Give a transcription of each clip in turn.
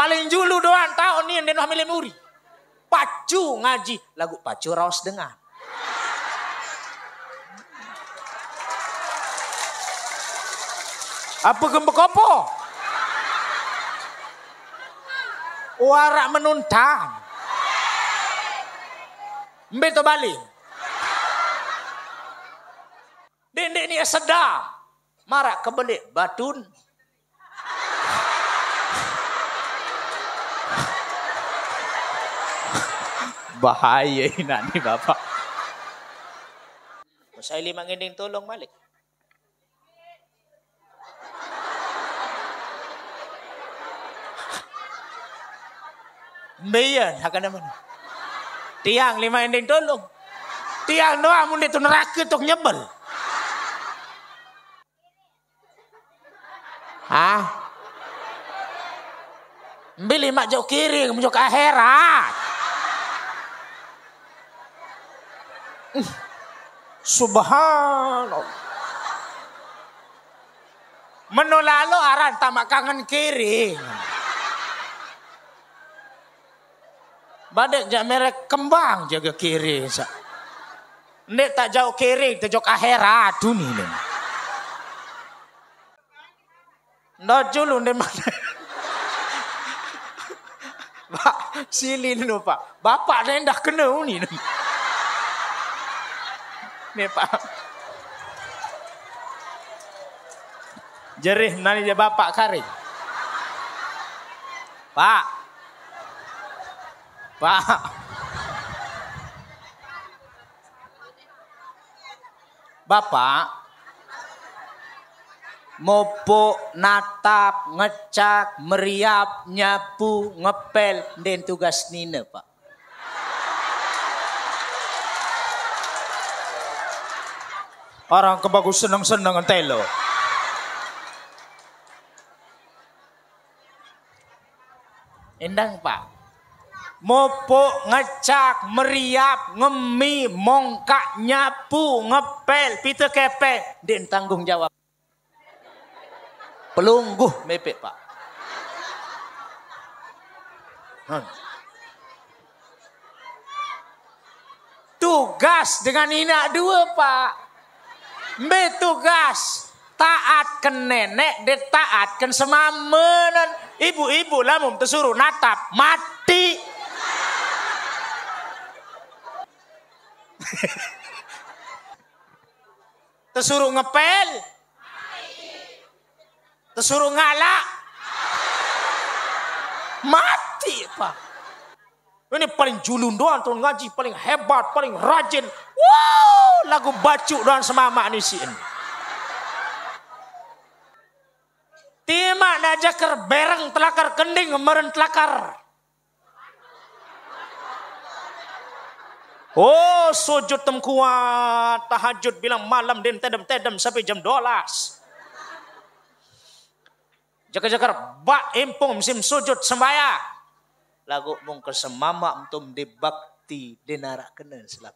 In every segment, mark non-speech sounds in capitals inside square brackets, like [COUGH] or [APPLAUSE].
Paling julu doan tahun nih yang hamil muri. Pacu ngaji. Lagu pacu raus dengan. Apa gembek kopo? Warak menuntan. Mbak to balik. Dendek ni sedap. Marak kebelik batun bahaya ina ni Bapak. Masaili manginding tulong malik. Bayan, haka mana Tiang, lima ending tolong Tiang doa muli itu neraka tok nyebel. Hah? Bili mak jauh kiri, ke akhirat. [LAUGHS] Subhanallah. Menolalo aran tamak kangen kiri. Badak jak merek kembang jaga kiri. Nek tak jauh kiri, tak jauh akhirat dunia ini. Nojul unde mana? [LAUGHS] Pak, silin lupa. Bapak dah kena ini. Nih Pak. Jerih nani dia bapak kari. Pak. Pak. Bapak mopo natap, ngecak, meriap, nyapu, ngepel, den tugas nina Pak. Orang kebagus seneng-seneng telo. Endang pak. Mopok, ngecak, meriap, ngemi, mongkak, nyapu, ngepel, pita kepel. Dek tanggung jawab. Pelungguh mepek pak. Hmm. Tugas dengan inak dua pak. Betugas taat ke nenek de taat ke semamenan. Ibu-ibu lamun tersuruh natap mati. [LAUGHS] tersuruh ngepel. Tersuruh ngalak. Mati, Pak. Ini paling doang turun ngaji, paling hebat, paling rajin. Wow, lagu bacu doang semama manusia ini. Tima najakar bereng telakar kending meren telakar. Oh sujud temkuat, tahajud bilang malam din tedem-tedem sampai jam 12. Jaka-jaka, bak impung musim sujud sembaya lagu mung kesemama untuk dibakti dinarakeun selap.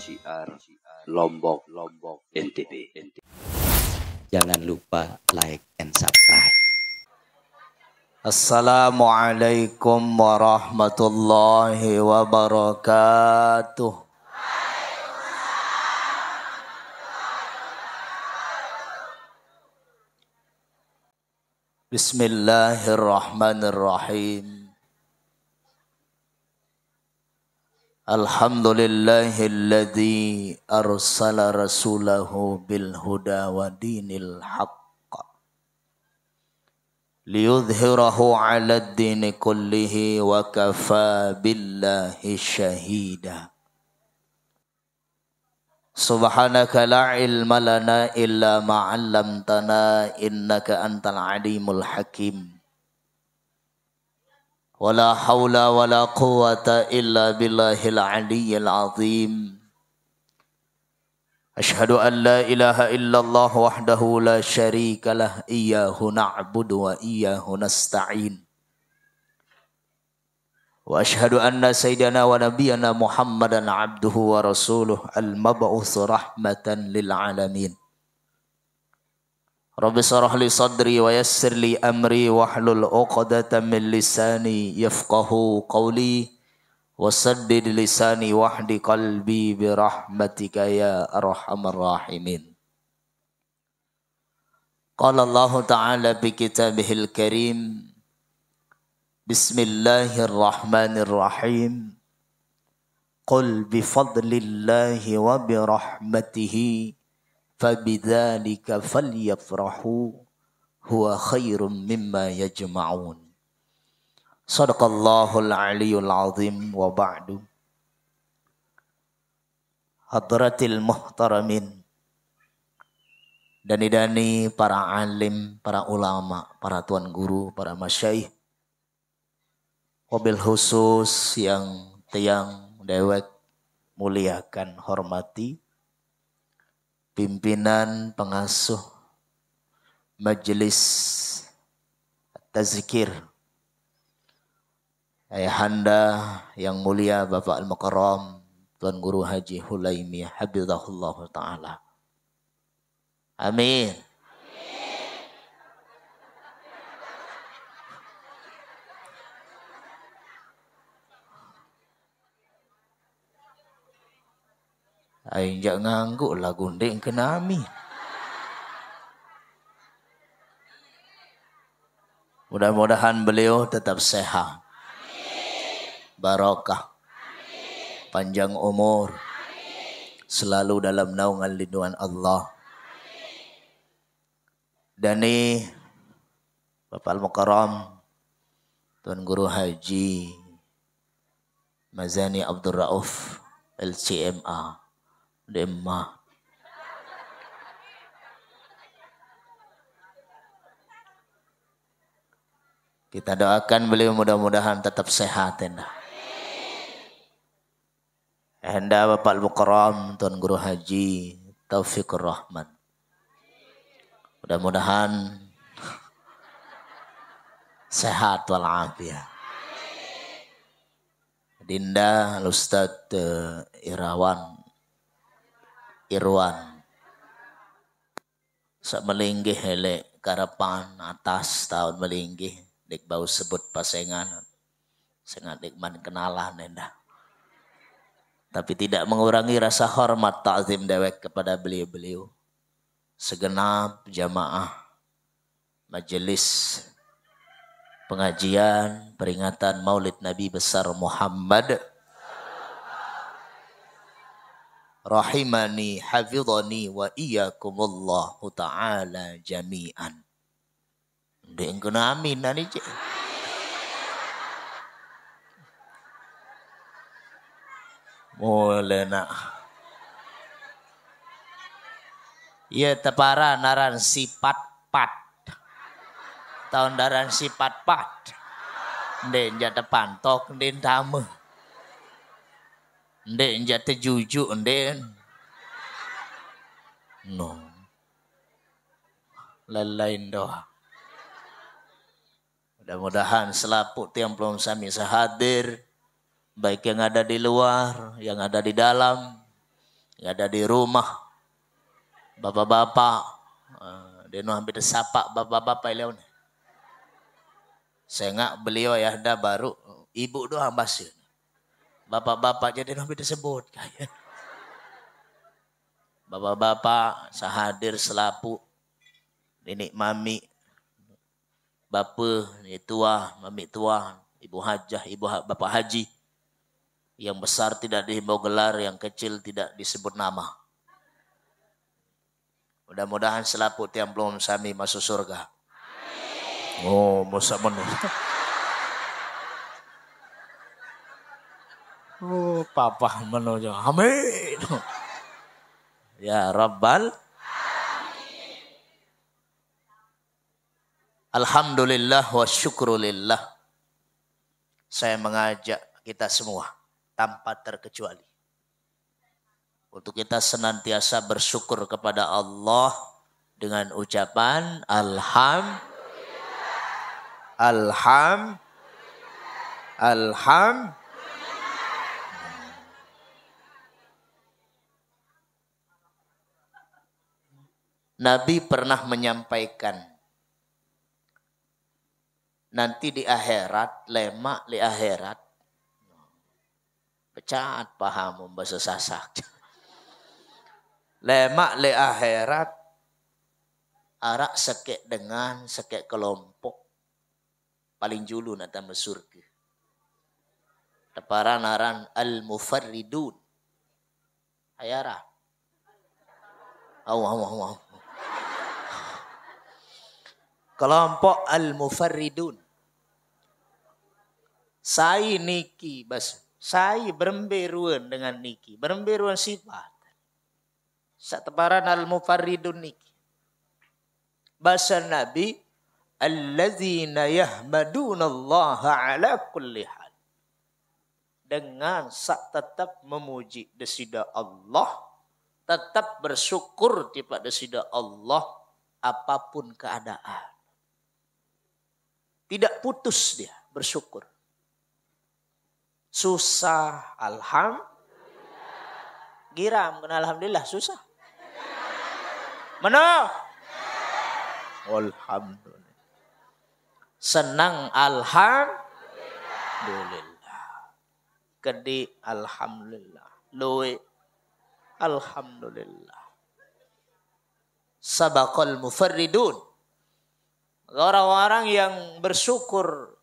CR Lombok Lombok NTB. Jangan lupa like and subscribe. السلام عليكم ورحمة الله وبركاته بسم الله الرحمن الرحيم الحمد لله الذي أرسل رسوله بالهدى ودين الحق ليظهره على الدين كله وكفى بالله شهيدا سبحانك لا علم لنا إلا ما علمتنا إنك أنت العليم الحكيم ولا حول ولا قوة إلا بالله العلي العظيم أشهد أن لا إله إلا الله وحده لا شريك له إياه نعبد وإياه نستعين وأشهد أن سيدنا ونبينا محمدا عبده ورسوله المبعوث رحمة للعالمين رب صرح لي صدري ويسر لي أمري واحلل عقدة من لساني يفقه قولي وسدد لساني وحد قلبي برحمتك يا أرحم الراحمين قال الله تعالى بكتابه الكريم بسم الله الرحمن الرحيم قل بفضل الله وبرحمته فبذلك فليفرحوا هو خير مما يجمعون Sadaqallahul aliyul azim wa ba'du. Hadratil muhtaramin. Dan idani para alim, para ulama, para tuan guru, para masyaih. Wabil khusus yang tiang dewek muliakan hormati. Pimpinan pengasuh majelis tazkir Ayahanda yang mulia Bapak Al-Mukarram Tuan Guru Haji Hulaimi Habibullah Ta'ala. Amin. Ain jak ngangguk lah gundeng kena amin. Mudah-mudahan beliau tetap sehat barokah, panjang umur, selalu dalam naungan lindungan Allah. Dan ini Bapak Al-Mukarram, Tuan Guru Haji Mazani Abdul Rauf, LCMA, Dema, Kita doakan beliau mudah-mudahan tetap sehat. Enak. Henda Bapak Al-Mukram, Tuan Guru Haji Taufik Rahman. Mudah-mudahan sehat walafiat. Dinda Ustaz uh, eh, Irawan Irwan sak melinggih hele karapan atas tahun melinggih dek bau sebut pasengan sengat dek man kenalan endah tapi tidak mengurangi rasa hormat ta'zim dewek kepada beliau-beliau. Segenap jamaah majelis pengajian peringatan Maulid Nabi besar Muhammad rahimani hafidhani wa iyyakumullahu taala jami'an. Ndek amin ani cik. Mulena. Ya tepara naran sifat pat. Tahun daran sifat pat. Ndek jata pantok ndek tamu. Ndek jata jujuk ndek. No. lain doa. Mudah-mudahan selaput yang belum sami sehadir baik yang ada di luar, yang ada di dalam, yang ada di rumah, bapak-bapak, eh, deno hampir sapa bapak-bapak Saya Sengak beliau ya dah baru ibu doang basir. Bapak-bapak jadi hampir disebut kayak. [LAUGHS] Bapak-bapak sahadir selapu nenek mami bapa ini tua mami tua ibu hajah ibu bapak haji yang besar tidak dihimbau gelar, yang kecil tidak disebut nama. Mudah-mudahan selaput yang belum sami masuk surga. Oh, masa menurut. [LAUGHS] Oh, papa menuju. Amin. Ya Rabbal. Alhamdulillah wa syukrulillah. Saya mengajak kita semua tanpa terkecuali. Untuk kita senantiasa bersyukur kepada Allah dengan ucapan Alhamdulillah. Alham. Alham. Nabi pernah menyampaikan nanti di akhirat, lemak di akhirat paham pahamu Sasak. Lemak le akhirat arak sekek dengan sekek kelompok paling julu nata mesurke. Teparan aran al mufarridun. Ayara. Aw Kelompok al mufarridun. Sai niki bas saya beremberuan dengan niki. Beremberuan sifat. Sateparan al-mufarridun niki. Bahasa Nabi. yahmadun Allah ala kulli hal. Dengan sak tetap memuji desida Allah. Tetap bersyukur tiba desida Allah. Apapun keadaan. Tidak putus dia bersyukur. Susah. Alhamdulillah. Giram kenal alhamdulillah susah. Mana? Alhamdulillah. Senang alhamdulillah. Kedi alhamdulillah. Lui alhamdulillah. Sabakal mufarridun. Orang-orang yang bersyukur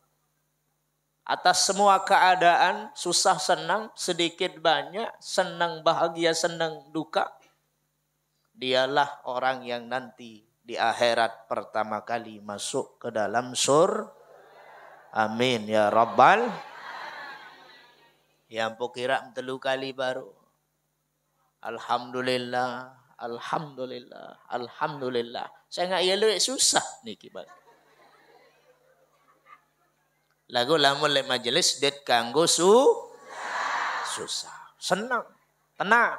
atas semua keadaan, susah senang, sedikit banyak, senang bahagia, senang duka. Dialah orang yang nanti di akhirat pertama kali masuk ke dalam sur. Amin ya Rabbal. Yang pukira telu kali baru. Alhamdulillah, Alhamdulillah, Alhamdulillah. Saya nggak yelek iya susah nih kibat. Lagu lamun lek majelis det kanggo su susah. Senang, tenang.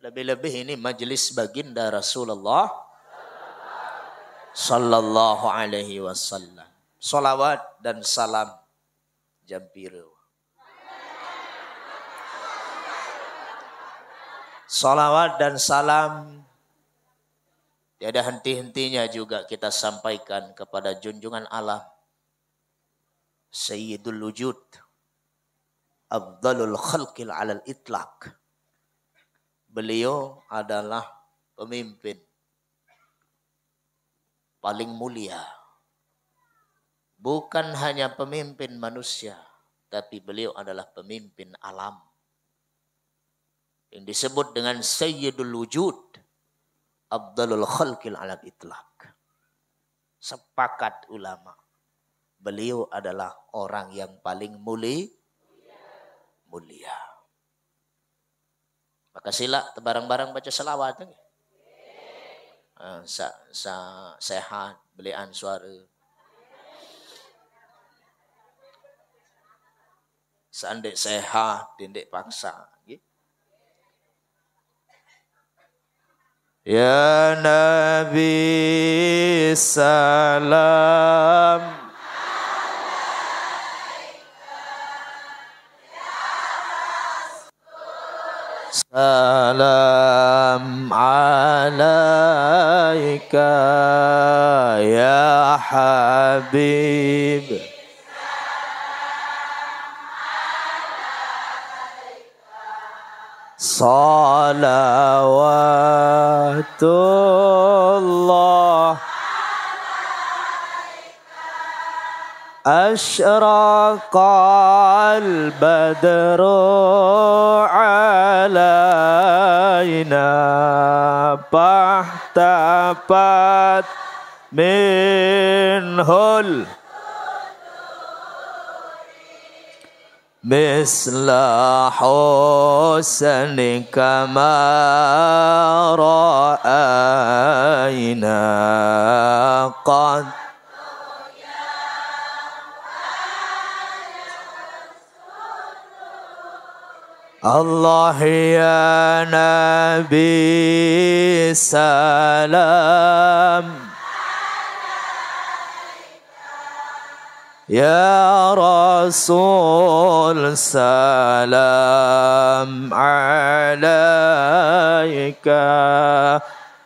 Lebih-lebih ini majelis baginda Rasulullah sallallahu alaihi wasallam. Salawat dan salam jampiru. Salawat dan salam tiada henti-hentinya juga kita sampaikan kepada junjungan alam Sayyidul Wujud, Abdalul Khalqil alal Itlaq. Beliau adalah pemimpin paling mulia. Bukan hanya pemimpin manusia, tapi beliau adalah pemimpin alam. Yang disebut dengan Sayyidul Wujud, Abdalul Khalqil alal Itlaq. Sepakat ulama' Beliau adalah orang yang paling muli, mulia. Maka sila barang-barang baca selawat. Uh, sa, sa, sehat, belian suara. Seandai sehat, dindik paksa. Ya Nabi Salam السلام عليك يا حبيب صلوات الله أشرق البدر علينا فاحتفت منه مثل حسنك ما رأينا قد الله يا نبي سلام يا رسول سلام عليك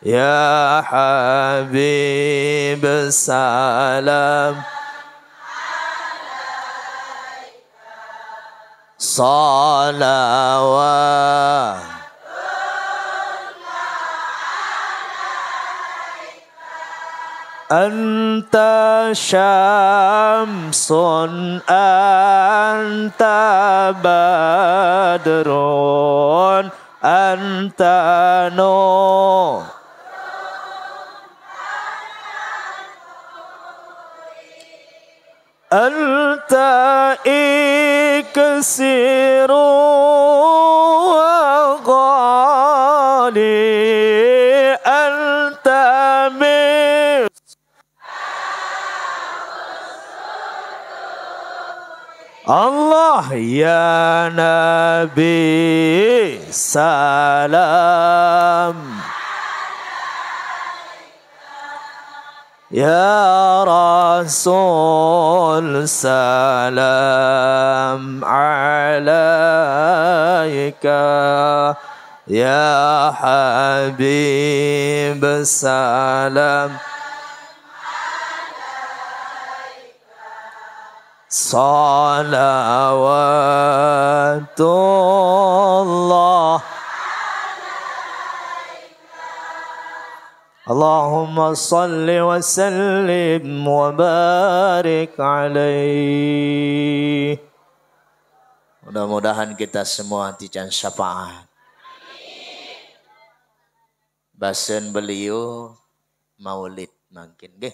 يا حبيب سلام الصلوات أنت شمس أنت بدر أنت نور أنت إيه كثير غالي أنت من الله يا نبي سلام يا رسول سلام عليك يا حبيب سلام صلوات الله اللهم صل وسلم وبارك عليه Mudah-mudahan kita semua dican syafaat. Basen beliau maulid makin deh.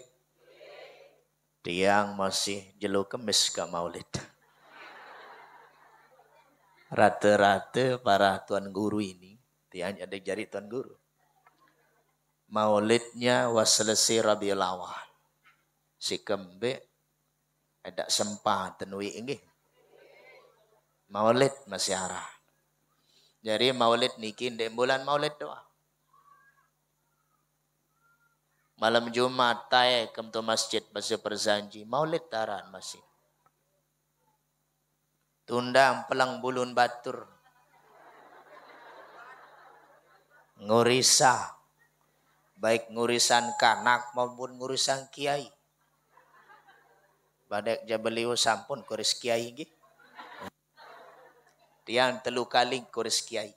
Tiang masih jelo kemis ke maulid. Rata-rata para tuan guru ini, tiang ada jari tuan guru maulidnya waslesi Rabiul Awal. Si kembe ada sempah tenui ini. Maulid masih arah. Jadi maulid nikin di bulan maulid doa. Malam Jumat tay kem masjid masih berjanji maulid taran masih. Tundang pelang bulun batur. Ngurisa baik ngurisan kanak maupun ngurisan kiai. badak ja sampun kuris kiai nggih. Tiang telu kali kuris kiai.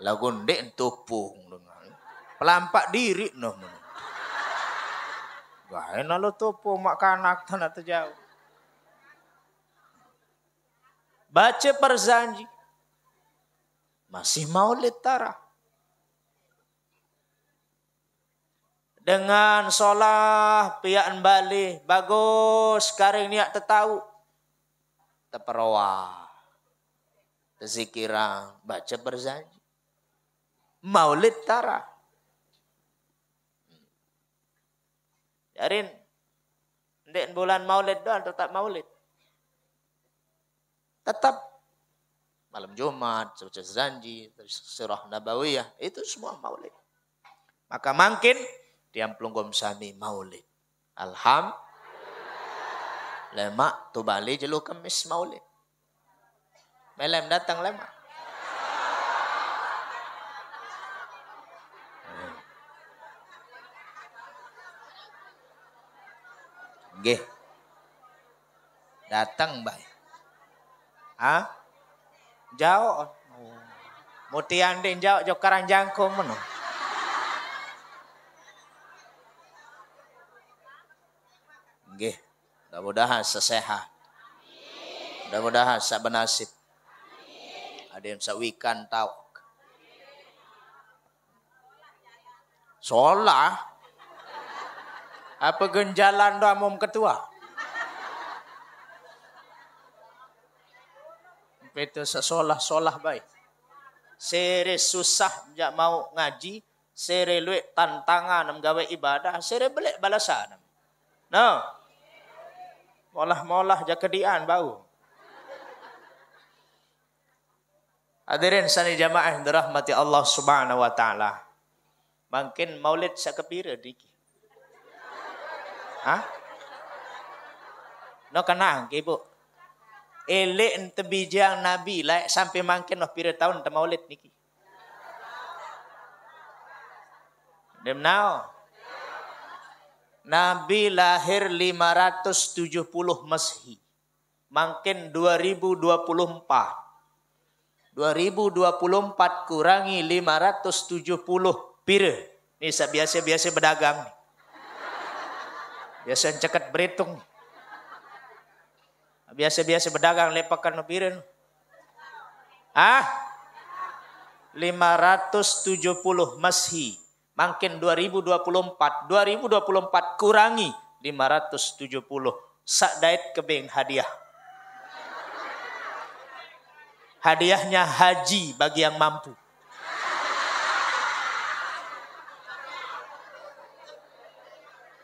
Lagun dek topung Pelampak diri noh. Gak enak lo topung mak kanak tanah terjauh. Baca perjanji. Masih mau tarah. dengan solah pian bali bagus karing niat tetau teperoa zikiran baca berjanji maulid tara jarin ndek bulan maulid doang tetap maulid tetap malam Jumat, baca janji, Nabawi nabawiyah, itu semua maulid. Maka makin diamplunggom sami maulid. Alham. Lemak tu balik jelu kemis maulid. Melem datang lemak. Nggih. Datang bay. Ah? Jauh. Oh. Mutian din jauh jo menoh. Gih. Mudah-mudahan sesehat. Mudah-mudahan sak bernasib. Ada yang sewikan wikan tau. Solah. Apa genjalan doa mom ketua? Itu sesolah-solah baik. Seri susah tak mau ngaji. Seri luik tantangan gawe ibadah. Seri belik balasan. No. Molah-molah jakedian bau. Hadirin sani jamaah dirahmati Allah Subhanahu wa taala. Mungkin maulid sakepira diki. Hah? No kenang ke ibu. Elek tebijang Nabi lah sampai mungkin no pira tahun ente maulid niki. Dem now. Nabi lahir 570 Masehi. Mungkin 2024. 2024 kurangi 570 pire. Ini biasa-biasa berdagang. Biasa ceket berhitung. Biasa-biasa berdagang lepakan pire. Ah? 570 Masehi. Makin 2024. 2024 kurangi 570. Sakdait kebing hadiah. Hadiahnya haji bagi yang mampu.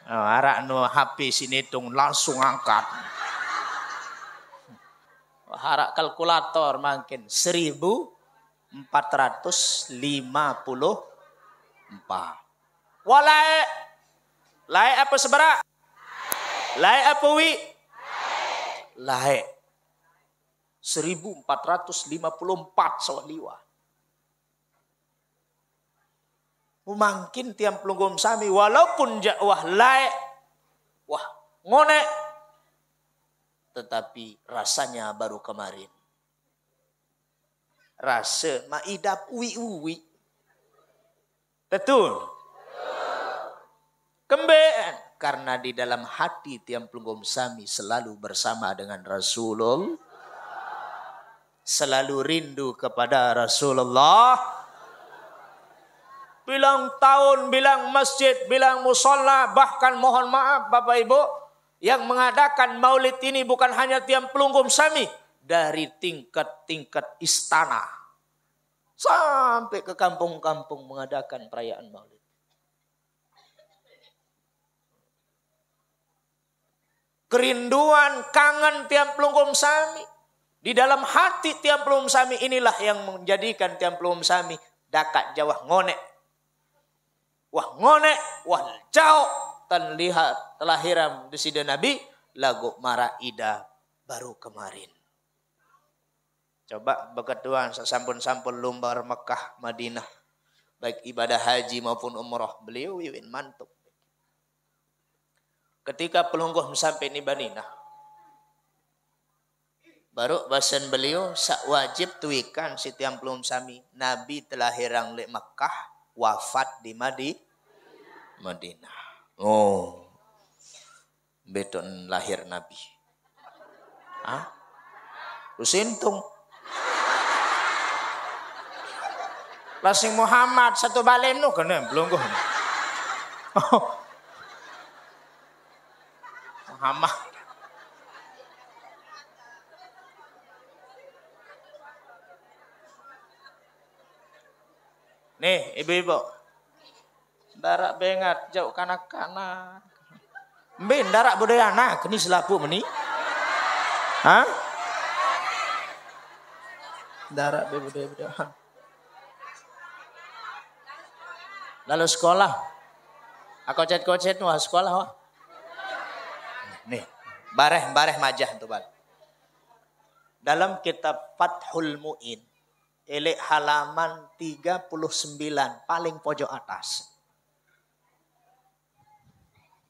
Harap oh, arak no HP sini tung langsung angkat. Harap kalkulator makin 1.450 empat. Walai, lai apa seberak? Lai apa wi? Lai. 1454 sawaliwa. mungkin tiang pelunggum sami walaupun jakwah lai. Wah, ngonek. Tetapi rasanya baru kemarin. Rasa maidap uwi-uwi Betul. Kembali karena di dalam hati tiang pelunggum sami selalu bersama dengan Rasulullah. Selalu rindu kepada Rasulullah. Bilang tahun, bilang masjid, bilang musola, bahkan mohon maaf Bapak Ibu. Yang mengadakan maulid ini bukan hanya tiang pelunggum sami. Dari tingkat-tingkat istana Sampai ke kampung-kampung mengadakan perayaan maulid. Kerinduan, kangen tiap pelungkum sami. Di dalam hati tiap pelungkum sami inilah yang menjadikan tiap pelungkum sami dakat jawah ngonek. Wah ngonek, wah jauh. Tan lihat telahiram di sida Nabi lagu mara ida baru kemarin. Coba berketuan sesampun-sampun lumbar Mekah, Madinah. Baik ibadah haji maupun umroh. Beliau wiwin mantuk. Ketika pelungguh sampai di Madinah. Baru basen beliau sak wajib tuikan setiap pelung sami. Nabi telah herang di Mekah. Wafat di Madi. Madinah. Oh. Beton lahir Nabi. Hah? Terus Lah sing Muhammad satu baleno kene blungguh. Oh. Muhammad. Nih, ibu-ibu. Darak bengat jauh kanak-kanak. Mbin darak budayana kini selapu meni. Hah? Darak budaya budaya. Lalu sekolah. Aku ah, kocet-kocet wah sekolah wah. Nih, bareh bareh majah tuh bal. Dalam kitab Fathul Mu'in, elek halaman 39 paling pojok atas.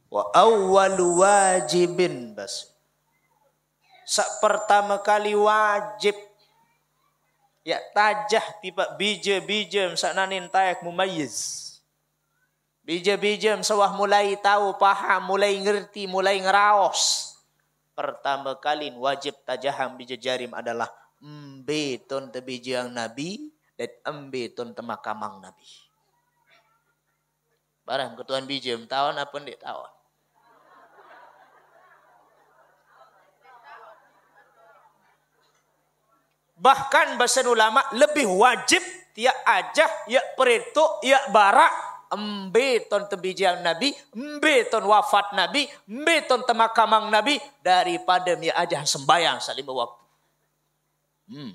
Wa awwalu wajibin bas. Sak pertama kali wajib ya tajah tiba bija bija nanin tayak mumayyiz Bijam-bijam sawah mulai tahu, paham, mulai ngerti, mulai ngeraos. Pertama kali wajib tajaham jarim adalah mbetun tebijang nabi dan mbetun temakamang nabi. Barang ketuan bijam tahun apa ndik tahun. Bahkan bahasa ulama lebih wajib tiak ajah, ya perituk, ya barak, embe ton tembijang Nabi, embe ton wafat Nabi, embe ton temakamang Nabi daripada mi aja sembayang salib waktu. Hmm.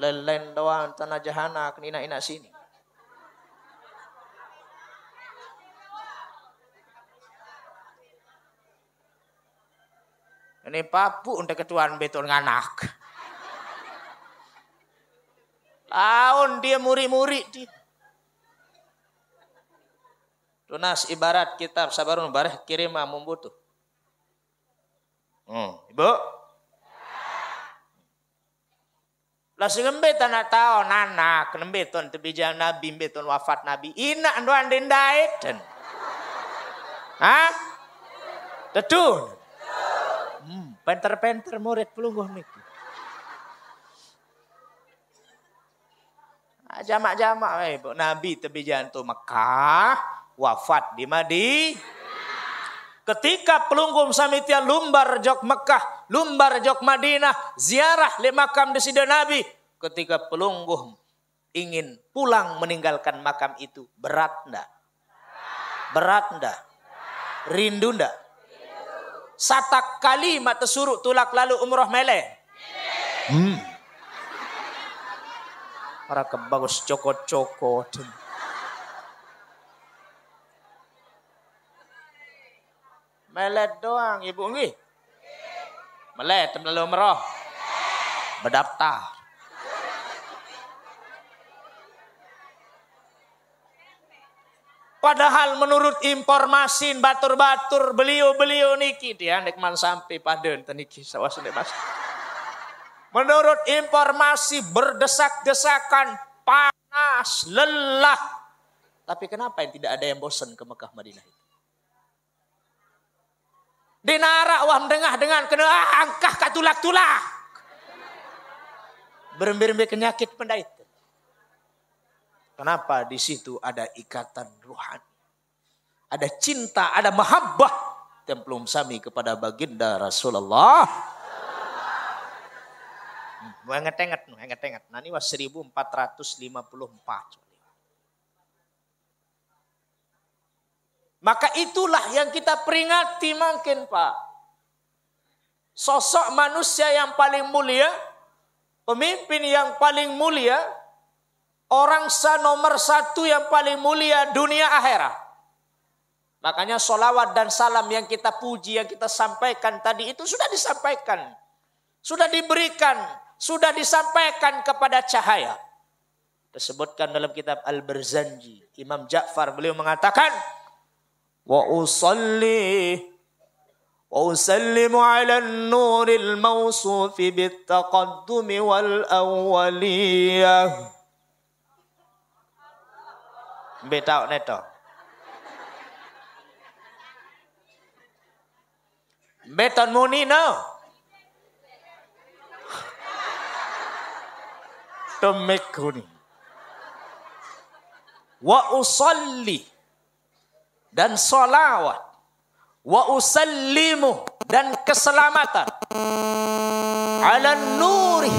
lain doang tanah jahana kenina ina sini. Ini papu untuk ketuaan betul nganak. Aun dia muri-muri dia. Tunas ibarat kitab sabarun bareh kirima membutuh. Hmm, Ibu? Lah segembe tanah tahu, anak nembe ton tebijang nabi beton wafat nabi ina anduan dendaiten. Hah? Tetun. Hmm, penter-penter murid pelungguh niki. Ah, jamak-jamak we, eh, Nabi tebi tuh Mekah, wafat di Madinah. Ketika pelunggum Samitian lumbar jok Mekah, lumbar jok Madinah, ziarah di makam di sida Nabi. Ketika pelungkum ingin pulang meninggalkan makam itu, berat ndak? Berat ndak? Rindu ndak? Satak kalimat tersuruh tulak lalu umroh mele. Hmm. Para kebagus cokot-cokot. Melet doang, Ibu nggih. Melet melu meroh. Berdaftar. Padahal menurut informasi batur-batur beliau-beliau niki dia nekman sampai paden teniki sawas mas. Menurut informasi berdesak-desakan panas lelah. Tapi kenapa yang tidak ada yang bosan ke Mekah Madinah itu? narak wah dengah dengan kena angkah katulak-tulak. Berembir-embir penyakit itu. Kenapa di situ ada ikatan rohani? Ada cinta, ada mahabbah templum sami kepada baginda Rasulullah. Mau hmm, ingat-ingat, ingat-ingat. Nah ini was 1454. Maka itulah yang kita peringati makin Pak. Sosok manusia yang paling mulia, pemimpin yang paling mulia, orang sa nomor satu yang paling mulia dunia akhirat. Makanya solawat dan salam yang kita puji, yang kita sampaikan tadi itu sudah disampaikan. Sudah diberikan, sudah disampaikan kepada cahaya. Disebutkan dalam kitab Al-Berzanji. Imam Ja'far beliau mengatakan, واصلي واسلم على النور الموصوف بالتقدم والاوليه بتاو نتو بتن موني نو تمكوني واصلي dan solawat wa usallimu dan keselamatan ala nuri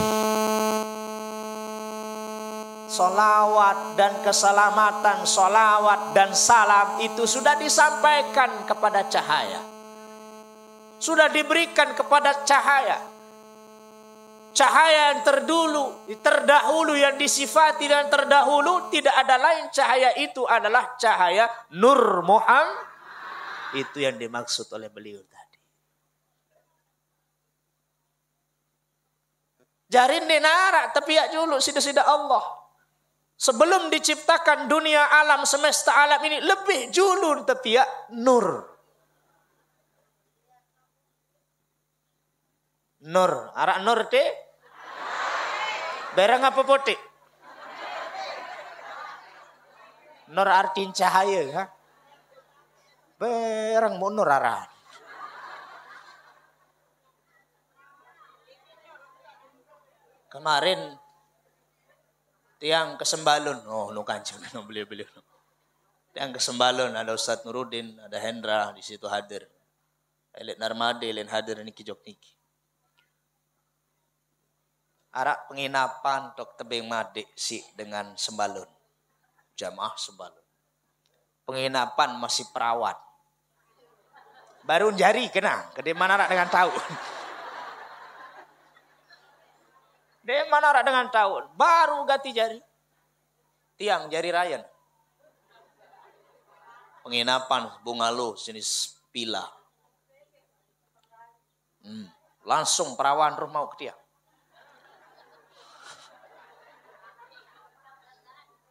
solawat dan keselamatan solawat dan salam itu sudah disampaikan kepada cahaya sudah diberikan kepada cahaya Cahaya yang terdulu, terdahulu yang disifati dan terdahulu tidak ada lain cahaya itu adalah cahaya Nur Muhammad. Itu yang dimaksud oleh beliau tadi. Jarin tapi tepiak ya julu sida-sida Allah. Sebelum diciptakan dunia alam semesta alam ini lebih julun ya nur. Nur. Arak nur de? berang apa potik? Nur artin cahaya ha? Berang mau nur arah? Kemarin tiang kesembalun. Oh, lu kanjeng No, beliau-beliau. Tiang kesembalun ada Ustadz nurudin, ada Hendra di situ hadir. Elit Narmadi, Elin hadir ini kijok niki arak penginapan tok tebing madik si dengan sembalun. Jamaah sembalun. Penginapan masih perawat. Baru jari kena, kede mana arak dengan tahu. Dia mana arak dengan tahu, baru ganti jari. Tiang jari Ryan Penginapan bungalo jenis pila. Hmm. Langsung perawan rumah ke dia.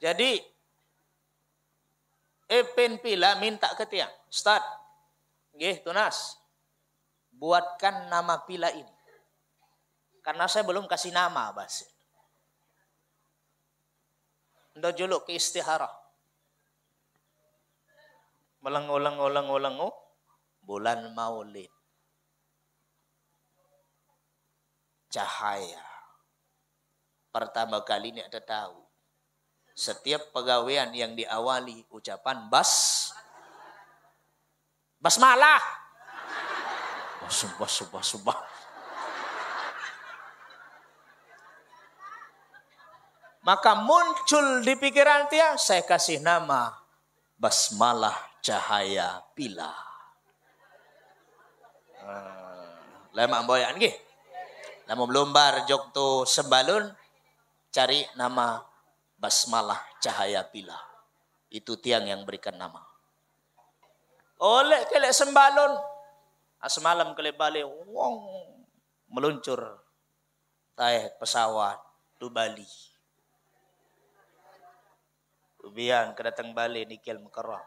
Jadi Epen eh, Pila minta ke tiang, "Ustaz, tunas. Buatkan nama pila ini." Karena saya belum kasih nama, Bas. Ndo juluk ke istiharah. Melengoleng-oleng-oleng bulan Maulid. Cahaya. Pertama kali ini ada tahu setiap pegawaian yang diawali ucapan bas basmalah subah subah subah maka muncul di pikiran dia saya kasih nama basmalah cahaya pila hmm. lama boyan gih lama belum jok tu sembalun cari nama basmalah cahaya bila. Itu tiang yang berikan nama. Oleh kelek sembalun. Semalam kelek balik. Wong. Meluncur. Taih pesawat. Tu Bali. Ubiang kedatang balik nikel mekerah.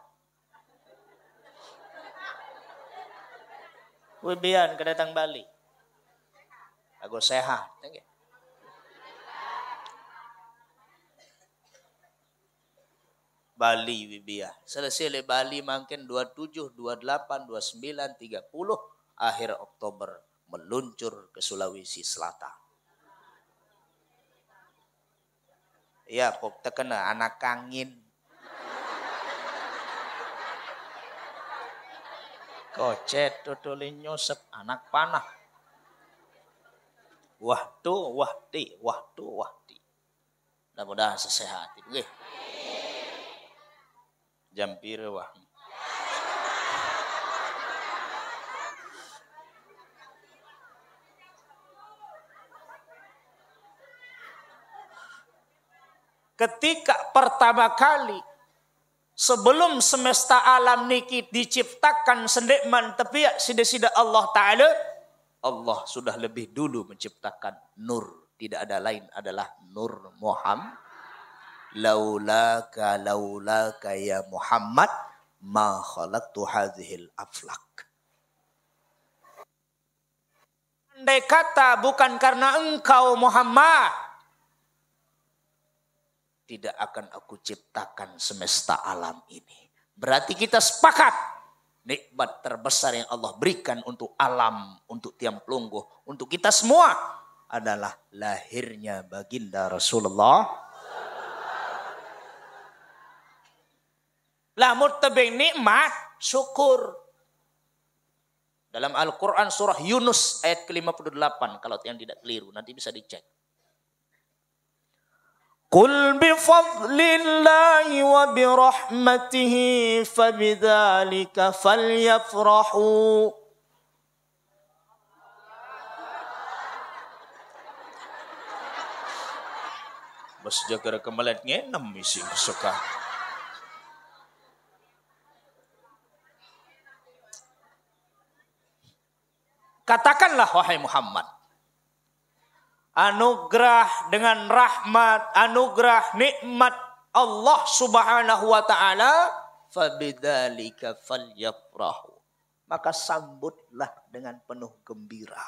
Ubiang kedatang Bali, agus sehat. Bali Wibiah. Selesai oleh Bali makin 27, 28, 29, 30 akhir Oktober meluncur ke Sulawesi Selatan. Ya, kok terkena anak angin. Kocet tutulin nyosep anak panah. Wah tuh, wah ti, wah tuh, wah ti. Mudah-mudahan sesehat. Okay. Jampire wah. Ketika pertama kali sebelum semesta alam niki diciptakan sendekman ya sida-sida Allah Ta'ala, Allah sudah lebih dulu menciptakan nur. Tidak ada lain adalah nur Muhammad laulaka laulaka ya Muhammad ma khalaqtu hadhil aflak. Andai kata bukan karena engkau Muhammad, tidak akan aku ciptakan semesta alam ini. Berarti kita sepakat nikmat terbesar yang Allah berikan untuk alam, untuk tiang pelungguh, untuk kita semua adalah lahirnya baginda Rasulullah Lah muttabing nikmat syukur. Dalam Al-Quran surah Yunus ayat ke-58. Kalau yang tidak keliru nanti bisa dicek. Qul bifadlillahi wa birahmatihi fabidhalika falyafrahu. Mas jaga kemelet ngenem isi kesukaan. Katakanlah wahai Muhammad. Anugerah dengan rahmat, anugerah nikmat Allah Subhanahu wa taala fabidzalika falyafrahu. Maka sambutlah dengan penuh gembira.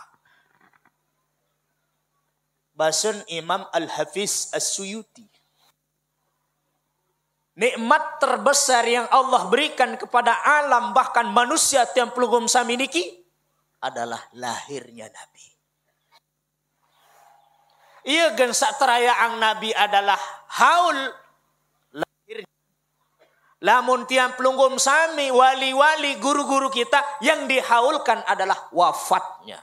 Basun Imam Al-Hafiz As-Suyuti. Nikmat terbesar yang Allah berikan kepada alam bahkan manusia tiap belum saya miliki adalah lahirnya Nabi. Ia gensak terayaang Nabi adalah haul lahir. Lamun tiang pelunggum sami, wali-wali, guru-guru kita yang dihaulkan adalah wafatnya.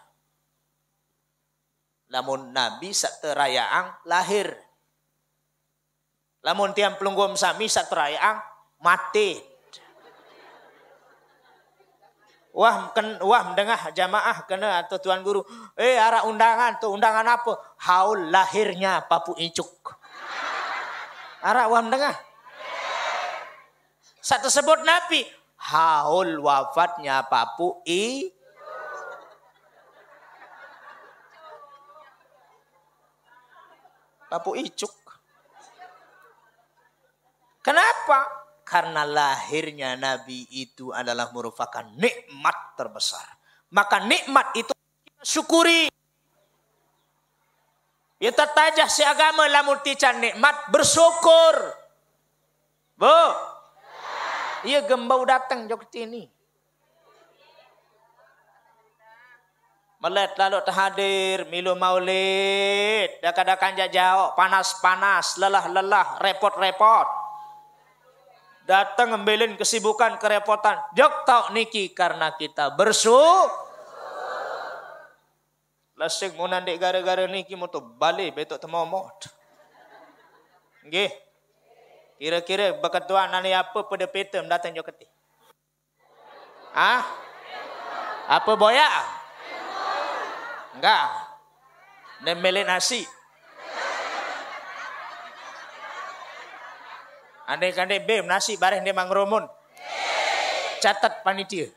Lamun Nabi saterayaang lahir. Lamun tiang pelunggum sami saterayaang mati Wah, ken, wah mendengar jamaah kena atau tuan guru. Eh, arah undangan tuh undangan apa? Haul lahirnya Papu Icuk? Arah wah mendengar? Satu sebut Nabi, haul wafatnya Papu I. Papu Icuk. Kenapa? Karena lahirnya Nabi itu adalah merupakan nikmat terbesar. Maka nikmat itu kita syukuri. Ya tertajah si agama lamun tican nikmat bersyukur. Bu. Iya gembau datang jok ini. Melet lalu terhadir milu maulid. Dakadak kanjak jauh panas-panas, lelah-lelah, repot-repot. datang ngembelin kesibukan kerepotan. Jok tau niki karena kita bersu. Lasik mau nandik gara-gara niki mau tu balik betul tu mau mot. Ge? Kira-kira bakat tuan nani apa pada peta datang jok keti. Ah? Apa boya? Enggak. Nembelin nasi. Andai kandai b nasi bareh dia mangromun. Catat panitia.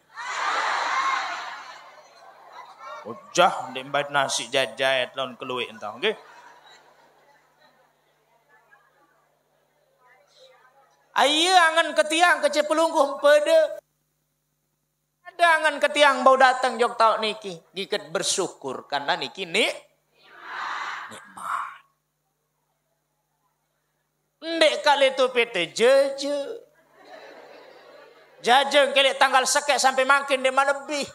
Ujah dia mbait nasi jajayat lawan keluik entah. Okay? Ayo angan ketiang kece pelungguh pede. Ada angan ketiang bau datang jok tau niki. Giket bersyukur karena niki nih Ndek kali tu PT jeje. Jajeng kali tanggal sekek sampai makin dia lebih.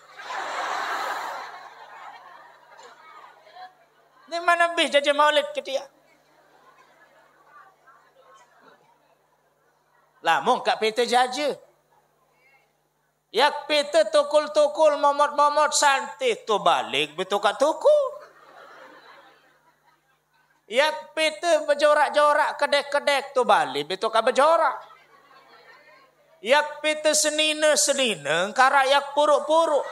Ni mana lebih jajeng maulid ke dia. Lamung kat PT jaja. Yak PT tukul-tukul, momot-momot, santai. Tu balik betul kat tukul. Yat pitu berjorak-jorak kedek-kedek tu balik betul ka berjorak. Yak pitu senina-senina kara yak puruk-puruk.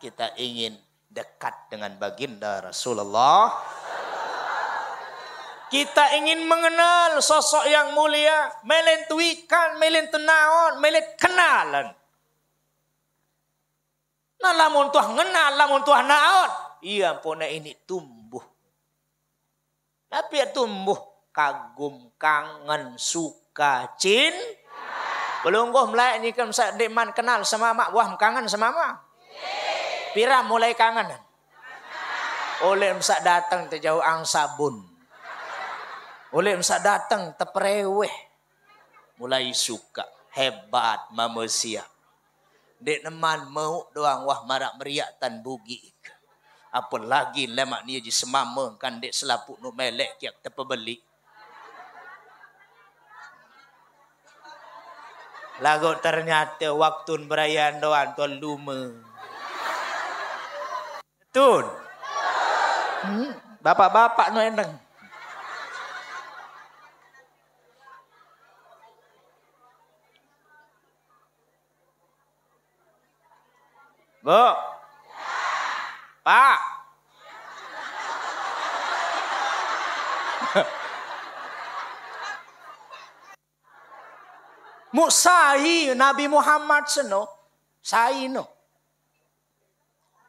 Kita ingin dekat dengan baginda Rasulullah. Kita ingin mengenal sosok yang mulia, melen tuikan, melen tenaon, kenalan. Nah lamun tuah ngena, lamun tuah naon. Iya pona ini tumbuh. Tapi ya tumbuh kagum, kangen, suka, cin. Belum gue mulai ini kan dekman kenal sama mak, wah kangen sama mak. Pira mulai kangen Oleh bisa datang terjauh angsabun. Oleh bisa datang terpereweh. Mulai suka, hebat manusia Dek neman mau doang wah marak meriak tan bugi. Apa lagi lemak ni je semama kan dek selaput nu melek kiak terpebeli. Lagu ternyata waktu berayaan doang tuan luma. Tun. Hmm? Bapak-bapak nu no Bu. Ya. Pak. [LAUGHS] Musai Nabi Muhammad seno. Sai no.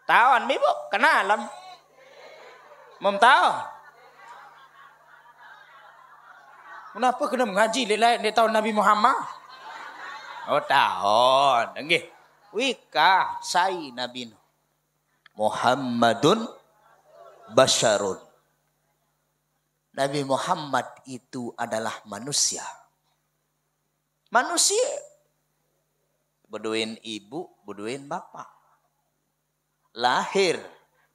Tawan mi bu, kenalan. Mem tahu. Kenapa kena mengaji lelai, lain tahu Nabi Muhammad? Oh tahu, Nggih wika sai nabino Muhammadun basharun. Nabi Muhammad itu adalah manusia. Manusia. Beduin ibu, beduin bapak. Lahir,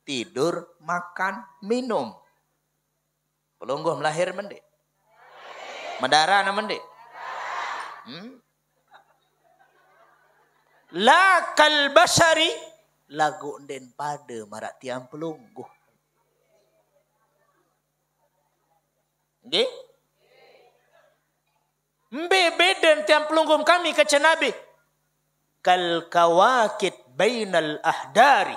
tidur, makan, minum. Pelungguh melahir mendek mendara na mende. Hmm? la kal basari lagu den pada marak tiang pelungguh. Ge? Mbe beden tiang pelungguh kami ke cenabi. Kal kawakit bainal ahdari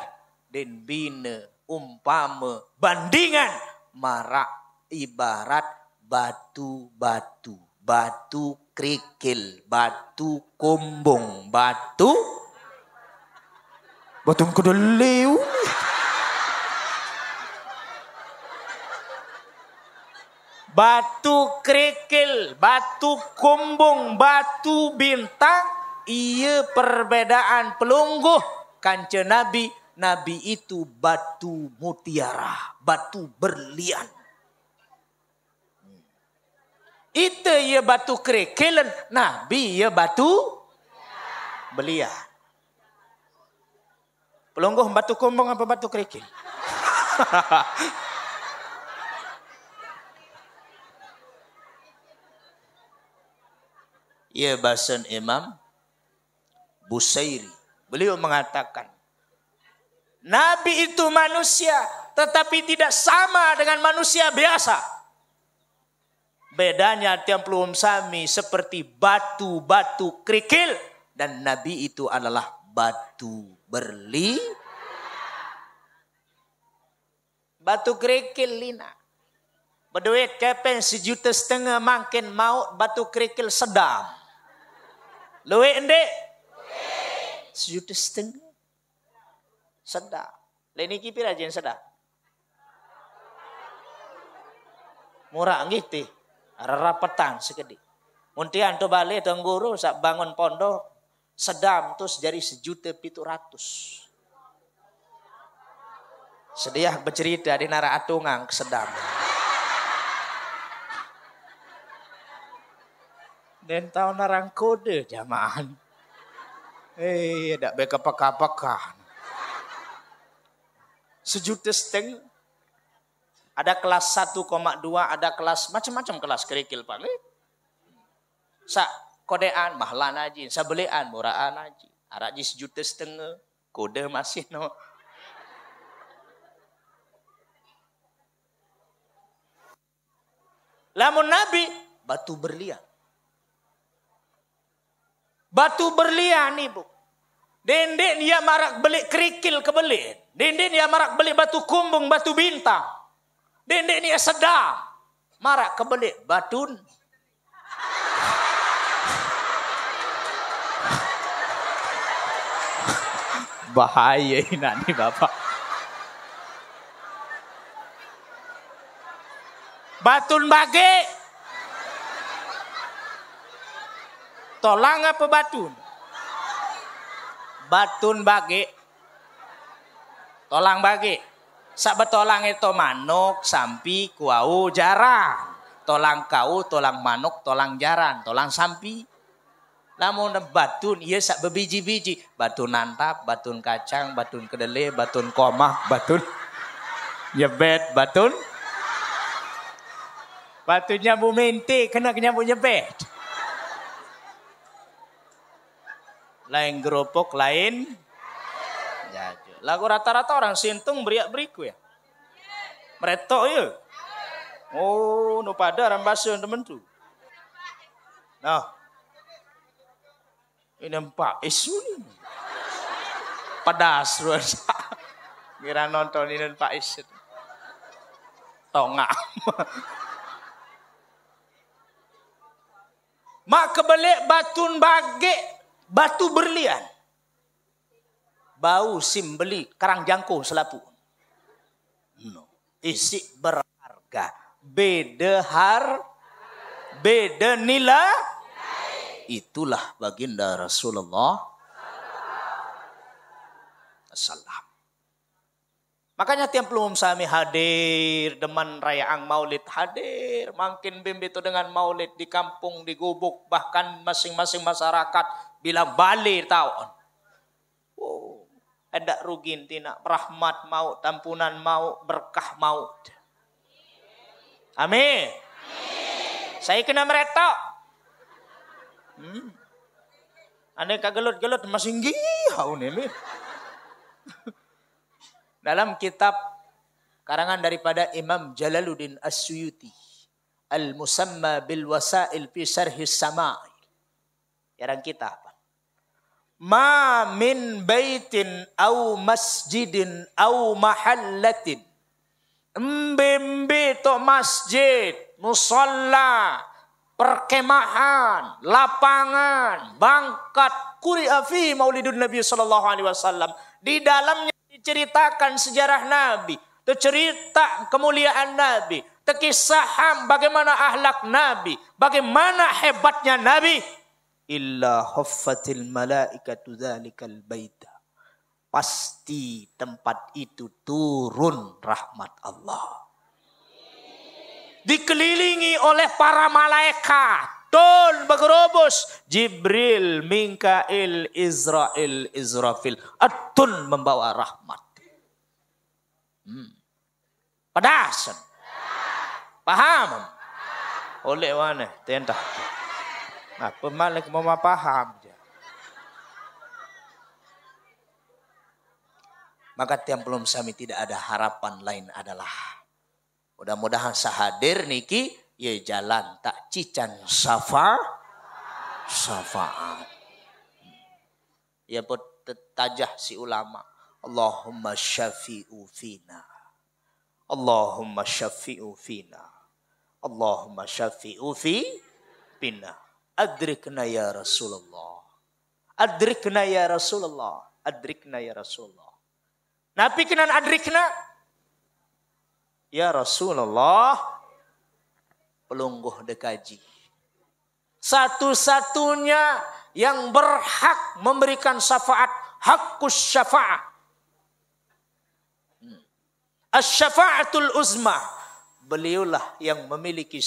den bina umpama bandingan marak ibarat batu-batu. batu kerikil, batu kumbung, batu batu kedeliu. Batu kerikil, batu kumbung, batu bintang, iya perbedaan pelungguh kanca nabi nabi itu batu mutiara batu berlian Ite ia batu kerikilan. nabi ia batu belia. Pelonggoh batu kombong apa batu kerikil? [LAUGHS] ia basan Imam Busairi. Beliau mengatakan, Nabi itu manusia, tetapi tidak sama dengan manusia biasa. Bedanya Tiamplum Sami seperti batu-batu kerikil. Dan Nabi itu adalah batu berli. Batu kerikil lina. Berduit kepen sejuta setengah makin maut batu kerikil sedam. Luwe endek? Sejuta setengah. Sedap. Lain kipir aja yang sedap? Murah gitu rapetan segede. Muntian tu balik guru sak bangun pondok sedam terus jadi sejuta pitu ratus. Sediah bercerita di nara atungang sedam. Dan tahu narang kode jamaan. Eh, hey, dak beka peka-peka. Sejuta setengah ada kelas 1,2, ada kelas macam-macam kelas kerikil paling. Eh? Sa kodean mahlan aji, sabelian murahan aji. Araji sejuta setengah, kode masih no. Lamun Nabi batu berlian. Batu berlian ibu. Dendek dia marak beli kerikil kebeli, Dendek dia marak beli batu kumbung, batu bintang. Dinding dia seda. Marak kebelik batun. Bahaya ini Bapak. Batun bagi. Tolang apa batun? Batun bagi. Tolang bagi. Sabat tolang itu manuk, sampi, kuau, jarang. Tolang kau, tolang manuk, tolang jaran, tolang sampi. Namun batu, iya sak berbiji-biji. Batu nantap, batu kacang, batu kedele, batu komah, batu nyebet, batun. Batunya nyambu mentik, kena nyambu nyebet. Lain geropok, lain Lagu rata-rata orang sintung beriak beriku ya. Meretok ya. Oh, no pada rambasun temen tu. Nah. Ini empat isu ni. Pedas luar [LAUGHS] Kira nonton ini Pak isu. Tongak. [LAUGHS] Mak kebelik batun bagik batu berlian bau simbeli karang jangkung selapu. No. Isi berharga. Beda har, beda nilai. Itulah baginda Rasulullah assalam Makanya tiap belum sami hadir, deman raya ang maulid hadir. Makin bimbi itu dengan maulid di kampung, di gubuk, bahkan masing-masing masyarakat bilang balik tahun ada rugin tina rahmat mau tampunan mau berkah mau, amin, saya kena meretok hmm. aneh kagelut-gelut masih tinggi haun [LAUGHS] dalam kitab karangan daripada Imam Jalaluddin As-Suyuti Al-Musamma bil Wasail fi Syarhi Sama'i. Jarang kita ma min baitin au masjidin au mahallatin embembe to masjid musalla perkemahan lapangan bangkat kuriafi maulidun nabi sallallahu alaihi wasallam di dalamnya diceritakan sejarah nabi tercerita kemuliaan nabi terkisahan bagaimana ahlak nabi bagaimana hebatnya nabi illa huffatil malaikatu dzalikal baita. Pasti tempat itu turun rahmat Allah. Dikelilingi oleh para malaikat. Tun bergerobos. Jibril, Mingkail, Israel, Israfil. Atun membawa rahmat. Hmm. Pedas. Paham? Oleh mana? Tentah. Nah, pemalik mama paham Maka tiang belum sami tidak ada harapan lain adalah. Mudah-mudahan sahadir niki ya jalan tak cican safa syafaat. Ya tajah si ulama. Allahumma syafi'u fina. Allahumma syafi'u fina. Allahumma syafi'u fi fina. Adrikna ya Rasulullah. Adrikna ya Rasulullah. Adrikna ya Rasulullah. Nabi kenan adrikna. Ya Rasulullah. Pelungguh dekaji. Satu-satunya yang berhak memberikan syafaat. Hakkus syafaat, hmm. As-syafa'atul uzma. Beliaulah yang memiliki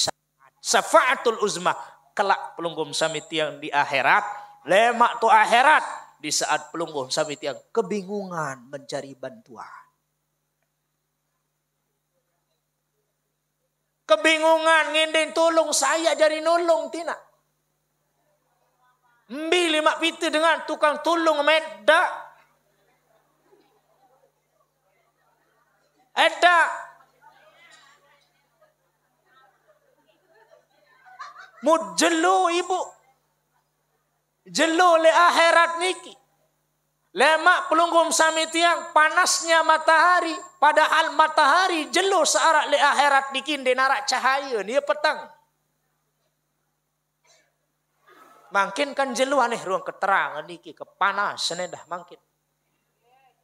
Syafa'atul uzma kelak pelunggung samiti tiang di akhirat, lemak tu akhirat di saat pelunggung samiti tiang kebingungan mencari bantuan. Kebingungan nginden tolong saya jadi nolong tina. Mbi lima pintu dengan tukang tolong medak. Edak eh, Mud jelu ibu. Jelu le akhirat niki. Lemak pelunggum sami tiang panasnya matahari. Padahal matahari jelu searak le akhirat niki di narak cahaya. Dia petang. Makin kan jelu aneh ruang keterangan niki kepanas senedah makin.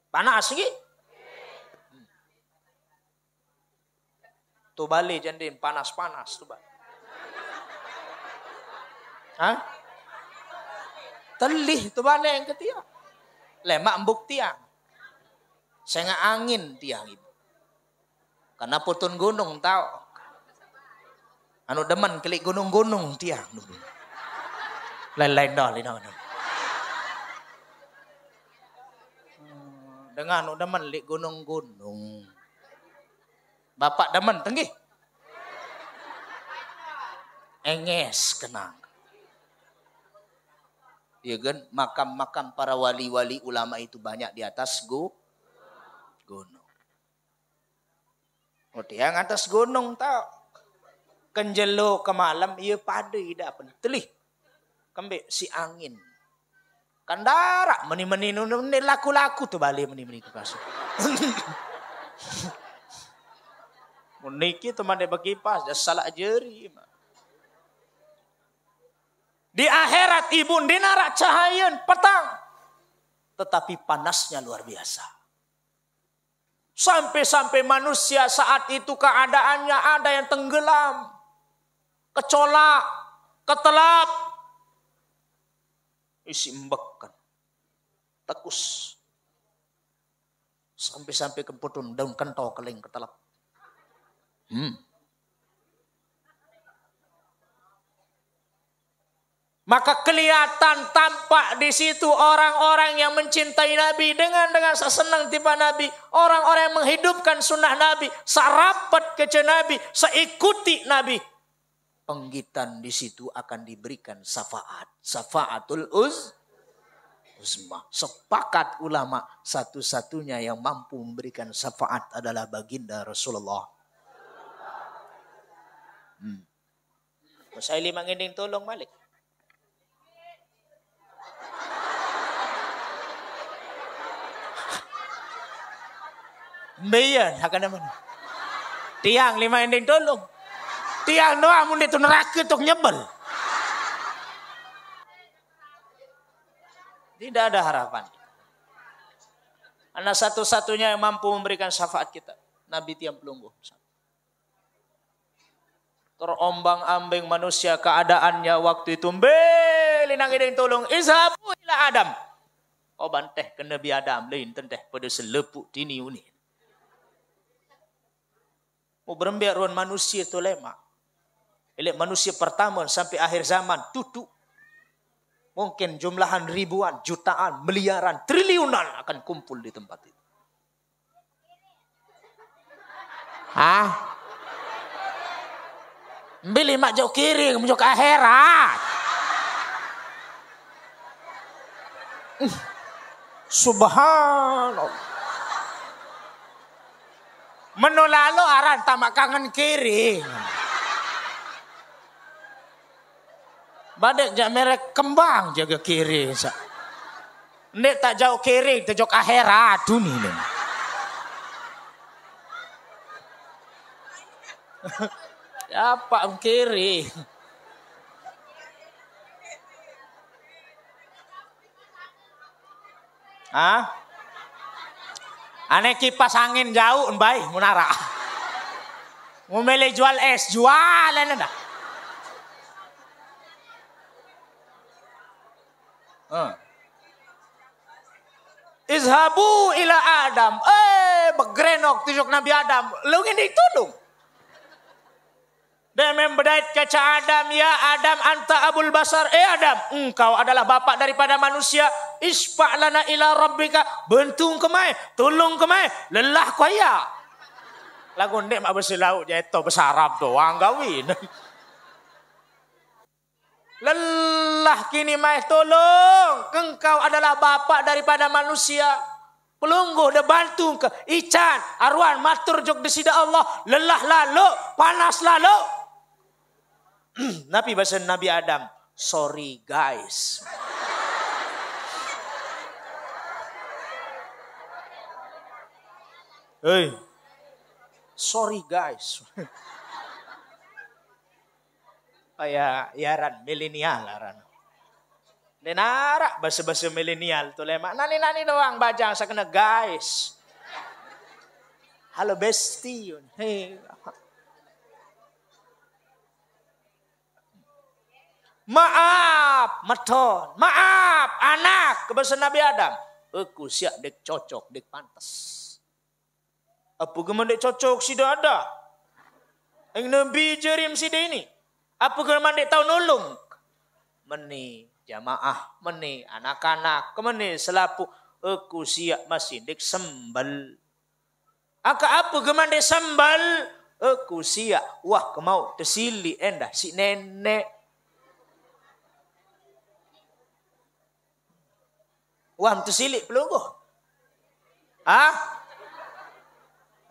Panas niki. Hmm. Tu balik jandin panas-panas tu balik. Hah? Telih tu balik yang tiang. Lemak embuk tiang. Senga angin tiang ibu. Karena putun gunung tahu. Anu demen kelik gunung-gunung tiang dulu. Lain-lain dah, lain dah. Hmm, dengan anu demen lik gunung-gunung. Bapak demen tenggi. Enges kenang ya kan makam-makam para wali-wali ulama itu banyak di atas go, gunung. Oh dia atas gunung tau. Kenjelo ke malam ia pada tidak pentelih. Kembik si angin. Kandara meni-meni meni laku-laku tu balik meni-meni ke kasur. [LAUGHS] Muniki teman dia pas, dia salah jeri. Di akhirat ibu di narak cahayan petang. Tetapi panasnya luar biasa. Sampai-sampai manusia saat itu keadaannya ada yang tenggelam. Kecolak, ketelap. Isi mbekan, Tekus. Sampai-sampai kebutuhan daun kental keling ketelap. Hmm. Maka kelihatan tampak di situ orang-orang yang mencintai Nabi dengan dengan sesenang tiba Nabi. Orang-orang yang menghidupkan sunnah Nabi. sarapat ke Nabi. Seikuti Nabi. Penggitan di situ akan diberikan syafaat. Syafaatul uz. Uzma. Sepakat ulama satu-satunya yang mampu memberikan syafaat adalah baginda Rasulullah. Hmm. Saya lima tolong balik. Mbiyen mana? Tiang lima ending tolong. Tiang doa mun itu neraka tok nyebel. Tidak ada harapan. Anak satu-satunya yang mampu memberikan syafaat kita. Nabi Tiang Pelunggu. Terombang ambing manusia keadaannya waktu itu. Belinang ini tolong. Izhabu ila Adam. Oban teh ke Nabi Adam. Lain teh pada selepuk dini unit. Mau berembia ruang manusia itu lemak. Elek manusia pertama sampai akhir zaman tutup. Mungkin jumlahan ribuan, jutaan, miliaran, triliunan akan kumpul di tempat itu. Hah? Beli mak jauh kiri, jauh ke akhirat. Hmm. Subhanallah. Menolalo aran tamak kangen kiri. Badak jak merek kembang jaga kiri. Nek tak jauh kiri, tak jauh akhirat dunia. [LAUGHS] Apa kiri? Hah? Ane kipas angin jauh baik munara. Memilih jual es, jualan dah. Hmm. Izhabu ila Adam. Eh, begrenok tisuk Nabi Adam. Lu itu tulung. Demen berdait kaca Adam, ya Adam anta abul basar. Eh Adam, engkau adalah bapa daripada manusia. Ispa'lana ila rabbika. Bentung kemai, tolong kemai. Lelah kau ya. Lagu ni mak bersih laut je, itu bersarap doang kawin. Lelah kini mai tolong. Engkau adalah bapa daripada manusia. Pelungguh de bantung ke. Ican, arwan, matur juk desida Allah. Lelah lalu, panas lalu. [CLEARS THROAT] Nabi bahasa Nabi Adam, sorry guys. Hei, sorry guys. Kayak [LAUGHS] oh, yaran ya, milenial aran. Nenara bahasa-bahasa milenial tuh lemak. Nani-nani doang bajang sakna guys. Halo bestie. Hei, maaf meton. maaf anak kebesan Nabi Adam. Aku siap dek cocok, dek pantas. Apa geman dek cocok si ada? Yang Nabi jerim si ini. Apa geman dek tahu nolong? Meni jamaah, meni anak-anak, kemeni selapu. Aku siap masih dek sembal. Aka apa geman dek sembal? Aku siap. Wah kemau tesili endah si nenek Wah, tu silik pelunggu. Ha?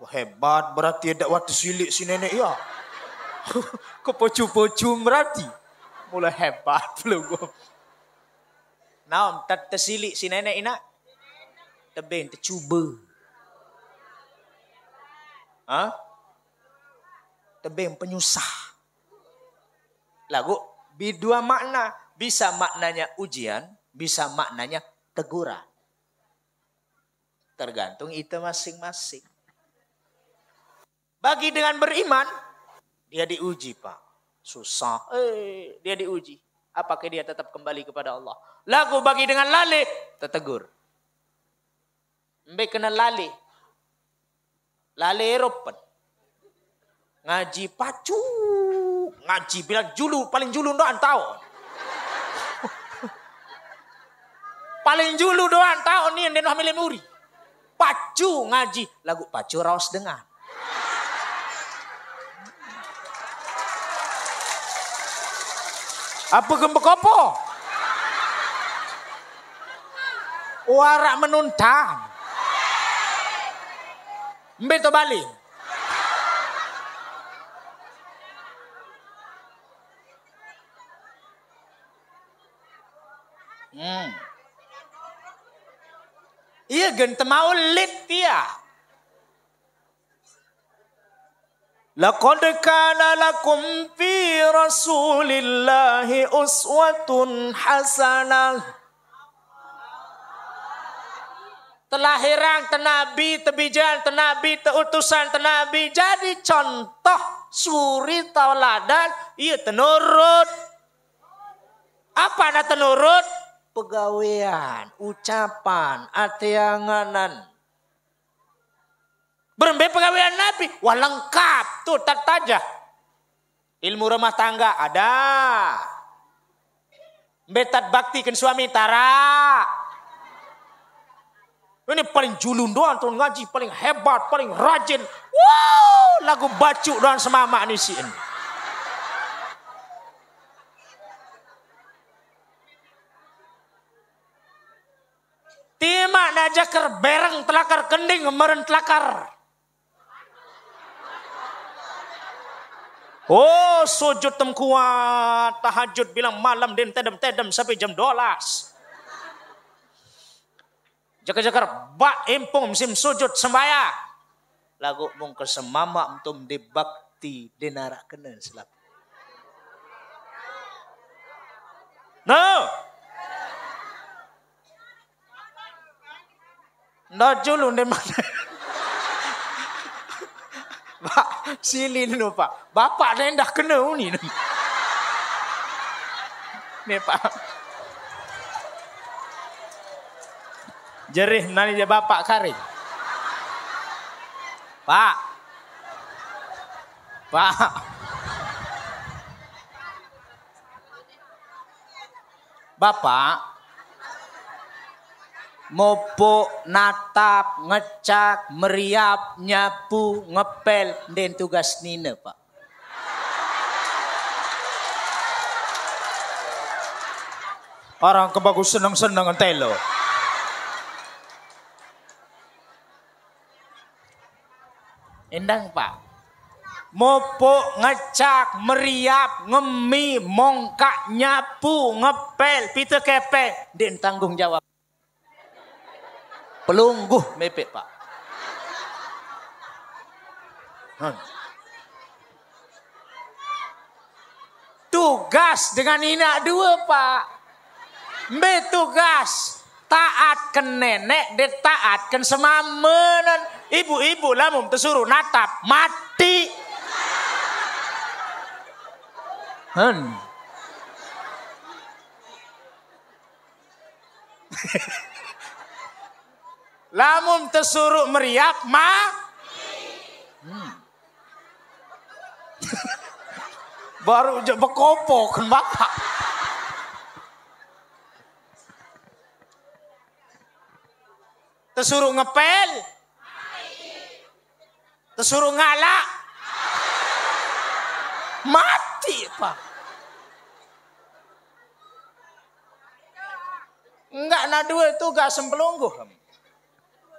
Wah, hebat berarti ada waktu silik si nenek ya. [LAUGHS] Kau pocu-pocu berarti. Mula hebat pelunggu. Naam, tak tersilik si nenek ini. Tebing, tercuba. Ha? Tebing penyusah. Lagu, dua makna. Bisa maknanya ujian, bisa maknanya teguran. Tergantung itu masing-masing. Bagi dengan beriman, dia diuji pak. Susah, eh, dia diuji. Apakah dia tetap kembali kepada Allah? Lagu bagi dengan lali, tertegur. Mbe kena lali, lali eropen. Ngaji pacu. Ngaji bilang julu, paling julu ndak tahu. Paling julu doang tahun nih yang milih muri. Pacu ngaji. Lagu pacu raos dengar. Apa gembek kopo, Warak menuntang. Mbeto balik. Iya gen temau lit dia. Laqad kana lakum fi rasulillahi uswatun hasanah. Telahiran tenabi, tebijan tenabi, teutusan tenabi. Jadi contoh suri tauladan, iya tenurut. Apa nak tenurut? Pegawaian, ucapan, atianganan. Berembe pegawaian Nabi, wah lengkap tuh tak tajah. Ilmu rumah tangga ada. Betat bakti ken suami tara. Ini paling julun doang tuh ngaji, paling hebat, paling rajin. Wow, lagu bacuk doang semama nih sih. ini. telakar bereng, telakar kending, meren telakar. Oh sujud temkuat tahajud bilang malam din tedem-tedem sampai jam 12. Jaga-jaga bak impung sim sujud sembaya. Lagu mung kesemama untuk dibakti dinara kena selap. No, Nojul unde mana? Pak, sili ni pak. Bapak ni dah kena ni. Ni pak. Jerih nani dia bapak kari. Pak. Pak. Bapak, mopok, natap, ngecak, meriap, nyapu, ngepel, den tugas nina pak. Orang kebagus seneng-seneng telo. Endang pak. Mopok, ngecak, meriap, ngemi, mongkak, nyapu, ngepel, pita kepe Den tanggung jawab. Pelungguh mepek pak. Hmm. Tugas dengan inak dua pak. Be tugas taat ke nenek, de taat ke semamenan. Ibu-ibu lamun tersuruh natap mati. Hmm. [LAUGHS] Lamum tersuruh meriak ma. Hmm. [LAUGHS] Baru bekopo kan bapak. tersuruh ngepel. tersuruh ngalak. Mati pak. Enggak nah dua tugas sempelungguh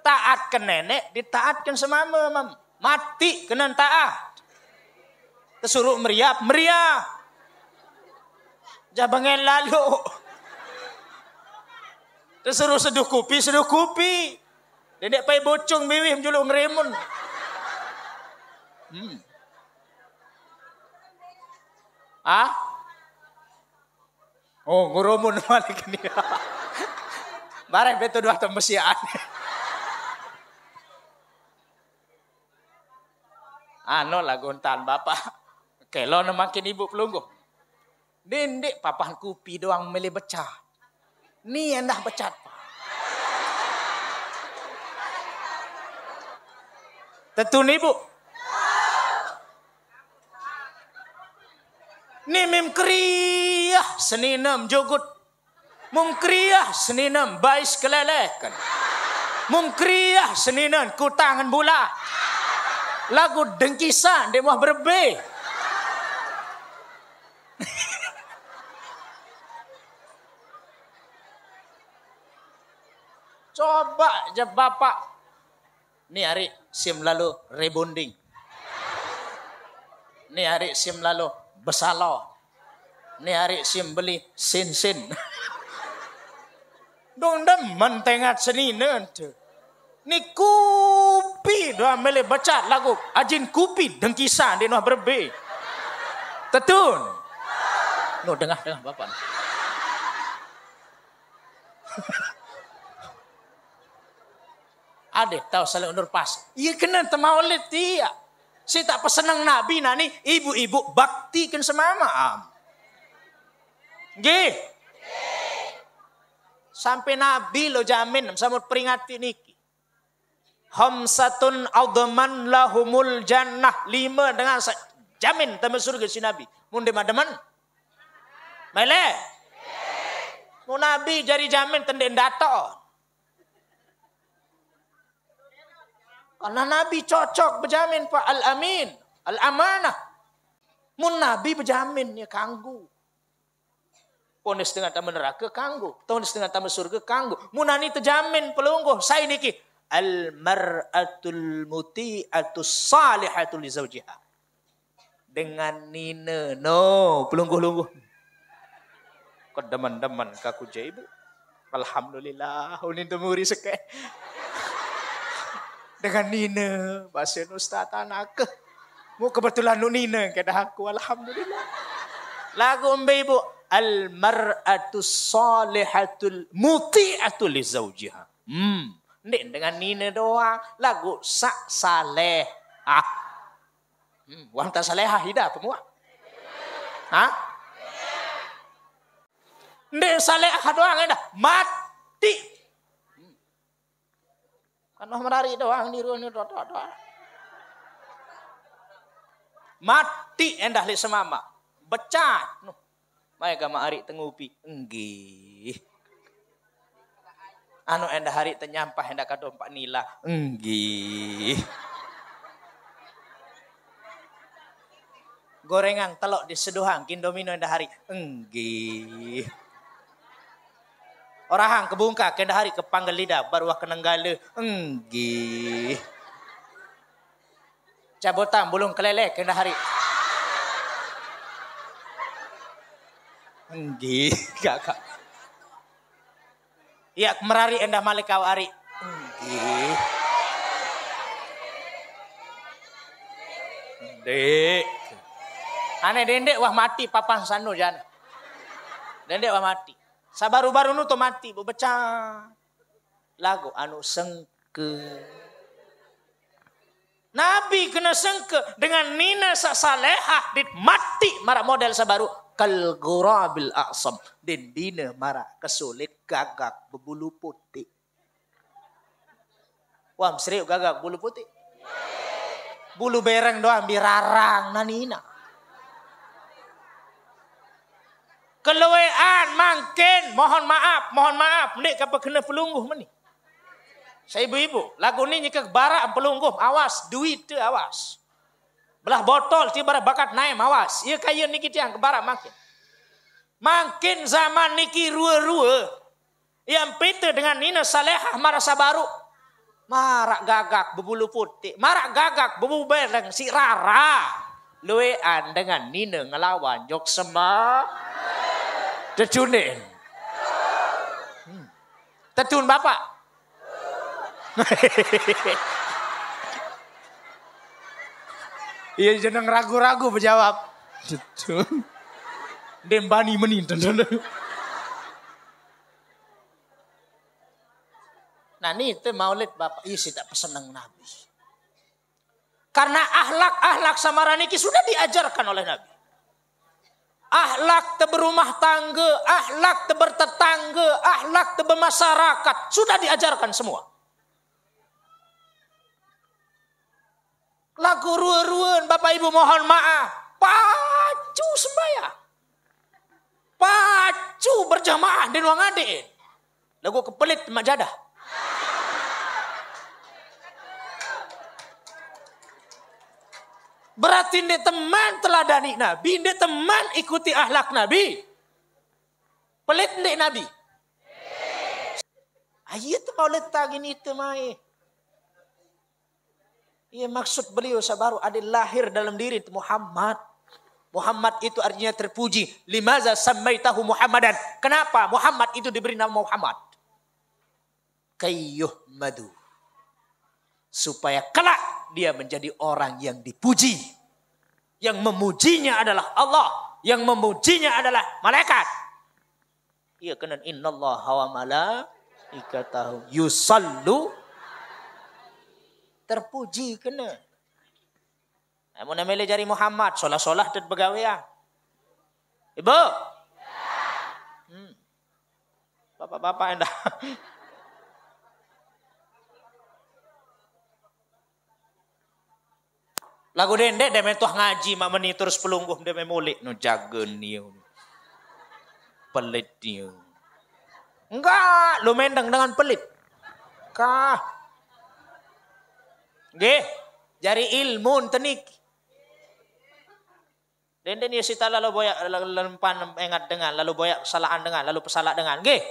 taat ke nenek, ditaatkan sama mam. Mati kena taat. Kesuruh meriap, meriah. Jabangan lalu. Kesuruh seduh kupi, seduh kupi. nenek pai bocong biwih menjuluk ngerimun. Hmm. Ah? Oh, ngurumun malik [LAUGHS] nih, Barang betul dua tembesian. Ya, Ano lah gontan bapa. [LAUGHS] Kelo okay, makin ibu pelunggu. Dindik papan kupi doang milih becah. Ni yang dah becat. Tentu ni bu. Ni mim kriyah seninam jogut. Mum kriyah seninam bais kelelekan. Mum kriyah seninam kutangan bulat. Lagu dengkisan di mah berbe. Coba aja bapak. Nih hari sim lalu rebonding. Nih hari sim lalu besalo. Nih hari sim beli sin-sin. Dong dem tengat seni tuh. Niku kupi dua mele baca lagu ajin kupi dengkisan di nuah berbe. Tetun. No dengah dengah bapa? [LAUGHS] Adik tahu saling undur pas. Ia kena temaulit dia. Si tak pesenang Nabi nak ni. Ibu-ibu bakti kan semama. Gih. Gih. Sampai Nabi lo jamin. Sama peringati nikah. Hamsatun azman lahumul jannah. Lima dengan jamin tambah surga si Nabi. Mundi mademan. Mele. Mu Nabi jadi jamin tendek data. Karena Nabi cocok berjamin Pak Al-Amin. Al-Amanah. Mu Nabi berjamin ya kanggu. Ponis dengan tambah neraka kanggu. Ponis dengan tambah surga kanggu. Munani terjamin pelungguh. Saya niki Al-mar'atul muti'atus salihatul li zawjiha. Dengan nina No, pelungguh-lungguh. Kedeman-deman kaku bu, Alhamdulillah, ulin oh, temuri seke. Dengan nine. Basin ustaz anakah. Mu kebetulan nu nine kedah aku. Alhamdulillah. Lagu mbe ibu. Al-mar'atus salihatul muti'atul li zawjiha. Hmm. Nek dengan Nina doang. Lagu sak saleh. Ah. Hmm, orang tak salehah hidah pemua. Ha? Nek salehah doang eh, dah. Mati. Hmm. Kan orang menari doang di ruang doang. doang. Mati endah eh, li semama. Becat. Mereka ma'arik tengupi. Enggih anu enda hari tenyampah enda kadompak nila. Enggi. Gorengan telok di seduhan domino enda hari. Enggi. Orahang kebungka kenda hari kepanggal lidah baruah kenenggale. Enggi. Cabotan bulung kelele kenda hari. Enggi. [LAUGHS] Kakak. Iya, merari endah malik kawari. Nggih. Dek. Ane dendek wah mati papan sanu jana. Dendek wah mati. Sabaru-baru nu to mati bebecah. Lagu anu sengke. Nabi kena sengke dengan nina sasalehah dit mati marak model sabaru kal gurabil aqsam din dina mara kesulit gagak berbulu putih wah seri gagak bulu putih bulu bereng doang birarang nanina keluean mangkin mohon maaf mohon maaf nek apa kena pelungguh meni saya ibu-ibu lagu ni nyekek barak pelungguh awas duit tu awas Belah botol tiba tiba bakat naik mawas. Ia ya kaya niki tiang ke barat makin. Makin zaman niki rua-rua. Yang pinter dengan Nina Salehah marasa baru. Marak gagak berbulu putih. Marak gagak berbulu bereng si Rara. Luean dengan Nina ngelawan. Jok sema. Tercunin. Hmm. Tercun bapak. [LAUGHS] Iya jeneng ragu-ragu menjawab. Dembani meni. Nah ini itu maulid Bapak. Iya tak peseneng Nabi. Karena ahlak-ahlak samaran ini sudah diajarkan oleh Nabi. Ahlak teberumah tangga, ahlak tebertetangga, ahlak tebermasyarakat. Sudah diajarkan semua. Lagu ruwe-ruwen, Bapak Ibu mohon maaf. Pacu sembaya. Pacu berjamaah di ruang adik. Lagu kepelit jadah. Berarti ini teman teladani Nabi, ini teman ikuti ahlak Nabi. Pelit ini Nabi. Ayat oleh ini temai. Iya maksud beliau sabaru ada lahir dalam diri Muhammad. Muhammad itu artinya terpuji. Limaza sammaitahu Muhammadan. Kenapa Muhammad itu diberi nama Muhammad? Kayyuh madu. Supaya kelak dia menjadi orang yang dipuji. Yang memujinya adalah Allah. Yang memujinya adalah malaikat. Iya kenan innallaha wa malaikatahu yusallu terpuji kena. Amun amel jari Muhammad solah-solah dan pegawai. Ibu. Hmm. Bapak-bapak anda. [LAUGHS] Lagu dendek dia main ngaji mak meni terus pelungguh dia main mulik nu jaga niu, Pelit niu. Enggak, lu mendeng dengan pelit. Kah? Nggih, jari ilmu tenik. Denden ya sita lalu boyak lempan ingat dengan, lalu boyak kesalahan dengan, lalu pesalah dengan. Nggih.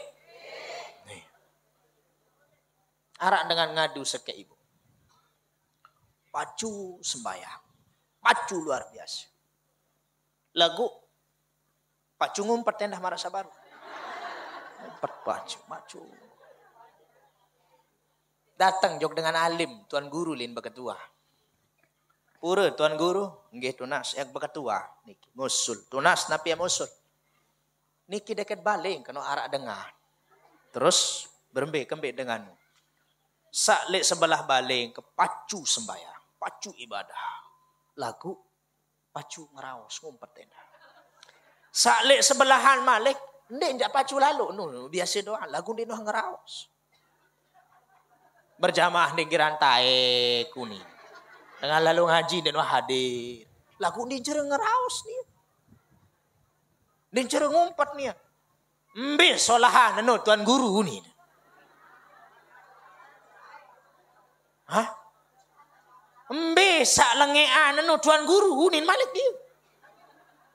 Arak dengan ngadu seke ibu. Pacu sembahyang. Pacu luar biasa. Lagu pacu ngumpet tendah marasa baru. Ngumpet pacu, pacu. Datang jok dengan alim, tuan guru lin beketua. Pura tuan guru, nggih tunas yang beketua niki musul. Tunas napi musul. Niki deket baling kena arak dengar. Terus berembe kembe denganmu. saklek sebelah baling ke pacu sembahyang, pacu ibadah. Lagu pacu ngeraos ngumpet endah. Saklik sebelahan malik, ndek njak pacu lalu. nu biasa doa, lagu ndek noh ngeraos berjamaah di rantai kuni. Dengan lalu ngaji dan hadir. Lagu ini jereng ngeraus nih. Ini jereng ngumpet nih. Mbe solahan anu tuan guru nih. Hah? Mbe sak lengean anu tuan guru nih malik dia.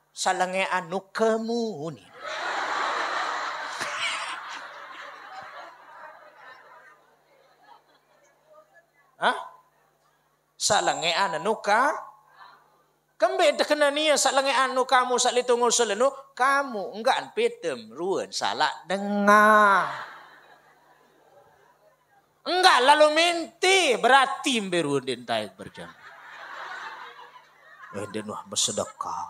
Salengean nukemu nih. Ha? Salange ananu ka? terkena tekena niya salange anu kamu salitungul selenu kamu enggak petem ruan salah dengar. Enggak lalu menti berarti berun den taik berjam. Eh den wah bersedekah.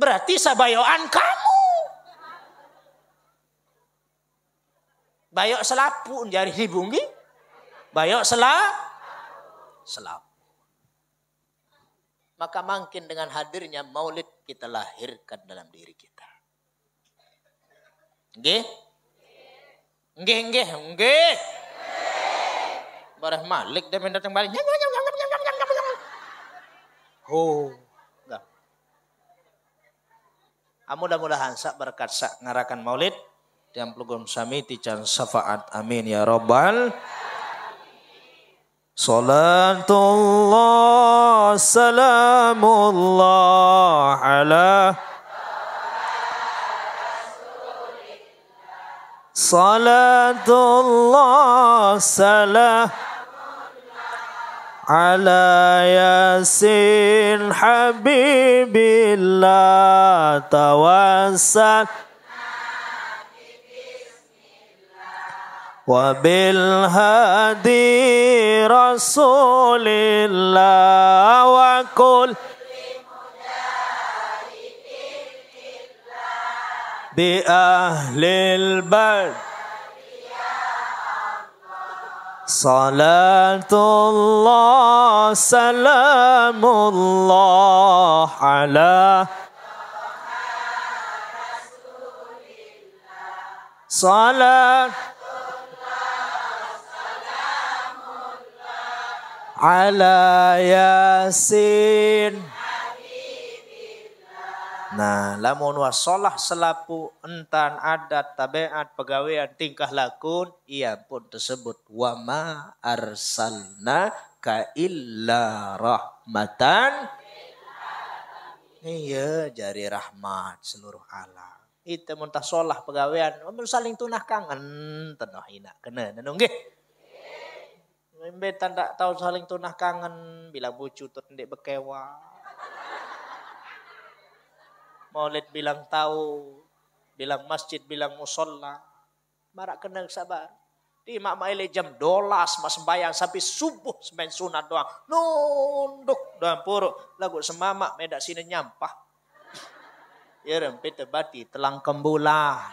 Berarti sabayoan kamu. Bayok selapun jari ribungi. Bayok selap. Selap. Maka makin dengan hadirnya maulid kita lahirkan dalam diri kita. Nggih? Nggih, nggih, nggih. Barah Malik dia datang balik. Nyam, nyam, nyam, nyam, nyam, nyam, nyam. Oh, Mudah-mudahan sak berkat sak ngarakan maulid. Tiang pelukum sami tijan syafaat. Amin ya robbal. صلاة الله سلام الله على صلاة الله سلام على ياسين حبيب الله توسل وبالهدي رسول الله وكل بأهل البر صلاة الله سلام الله على صلاة ala yasin. Nah, lamun wasolah selapu entan adat tabiat pegawaian tingkah lakun ia pun tersebut wama arsalna ka illa rahmatan Iya, jari rahmat seluruh alam. Itu muntah solah pegawaian, saling tunah kangen, tenuh hina kena, nenunggih. Membetan tak tahu saling tunah kangen. Bilang bucu tuh ndek bekewa. Maulid bilang tahu. Bilang masjid, bilang musola. Marak kenang sabar. Di mak maile jam dolas mas bayang, sampai subuh semain sunat doang. Nunduk doang puru. Lagu semama medak sini nyampah. Ya rempit bati telang kembulan.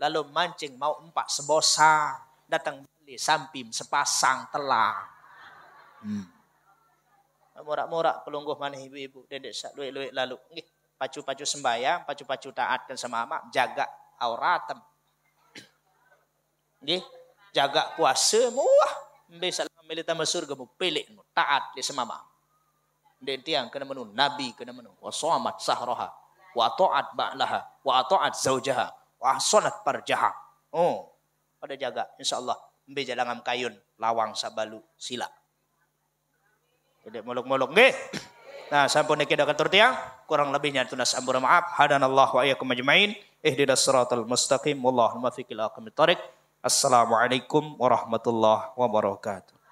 Lalu mancing mau empat sebosa. Datang li sampim sepasang telah. Hmm. Morak-morak pelungguh mana ibu-ibu, dedek sak luik-luik lalu. Nggih, pacu-pacu sembahyang, pacu-pacu taat kan sama amak, jaga auratem. Nggih, jaga puasa muah. Bisa memilih tambah surga mu pilih taat li semama. Dan tiang kena menu nabi kena menu wasomat sahroha wa taat ba'laha wa taat zaujaha wa sonat parjaha. Oh, pada jaga insyaallah embe jalangam kayun lawang sabalu sila. Jadi muluk-muluk nggih. [CLEARS THROAT] Nah, sampun niki dak katur tiang, kurang lebihnya itu tunas ampun maaf. Hadanallah wa iyyakum majmain Ihdinas siratal mustaqim. Wallahumma fiqil aqimit tariq. Assalamualaikum warahmatullahi wabarakatuh.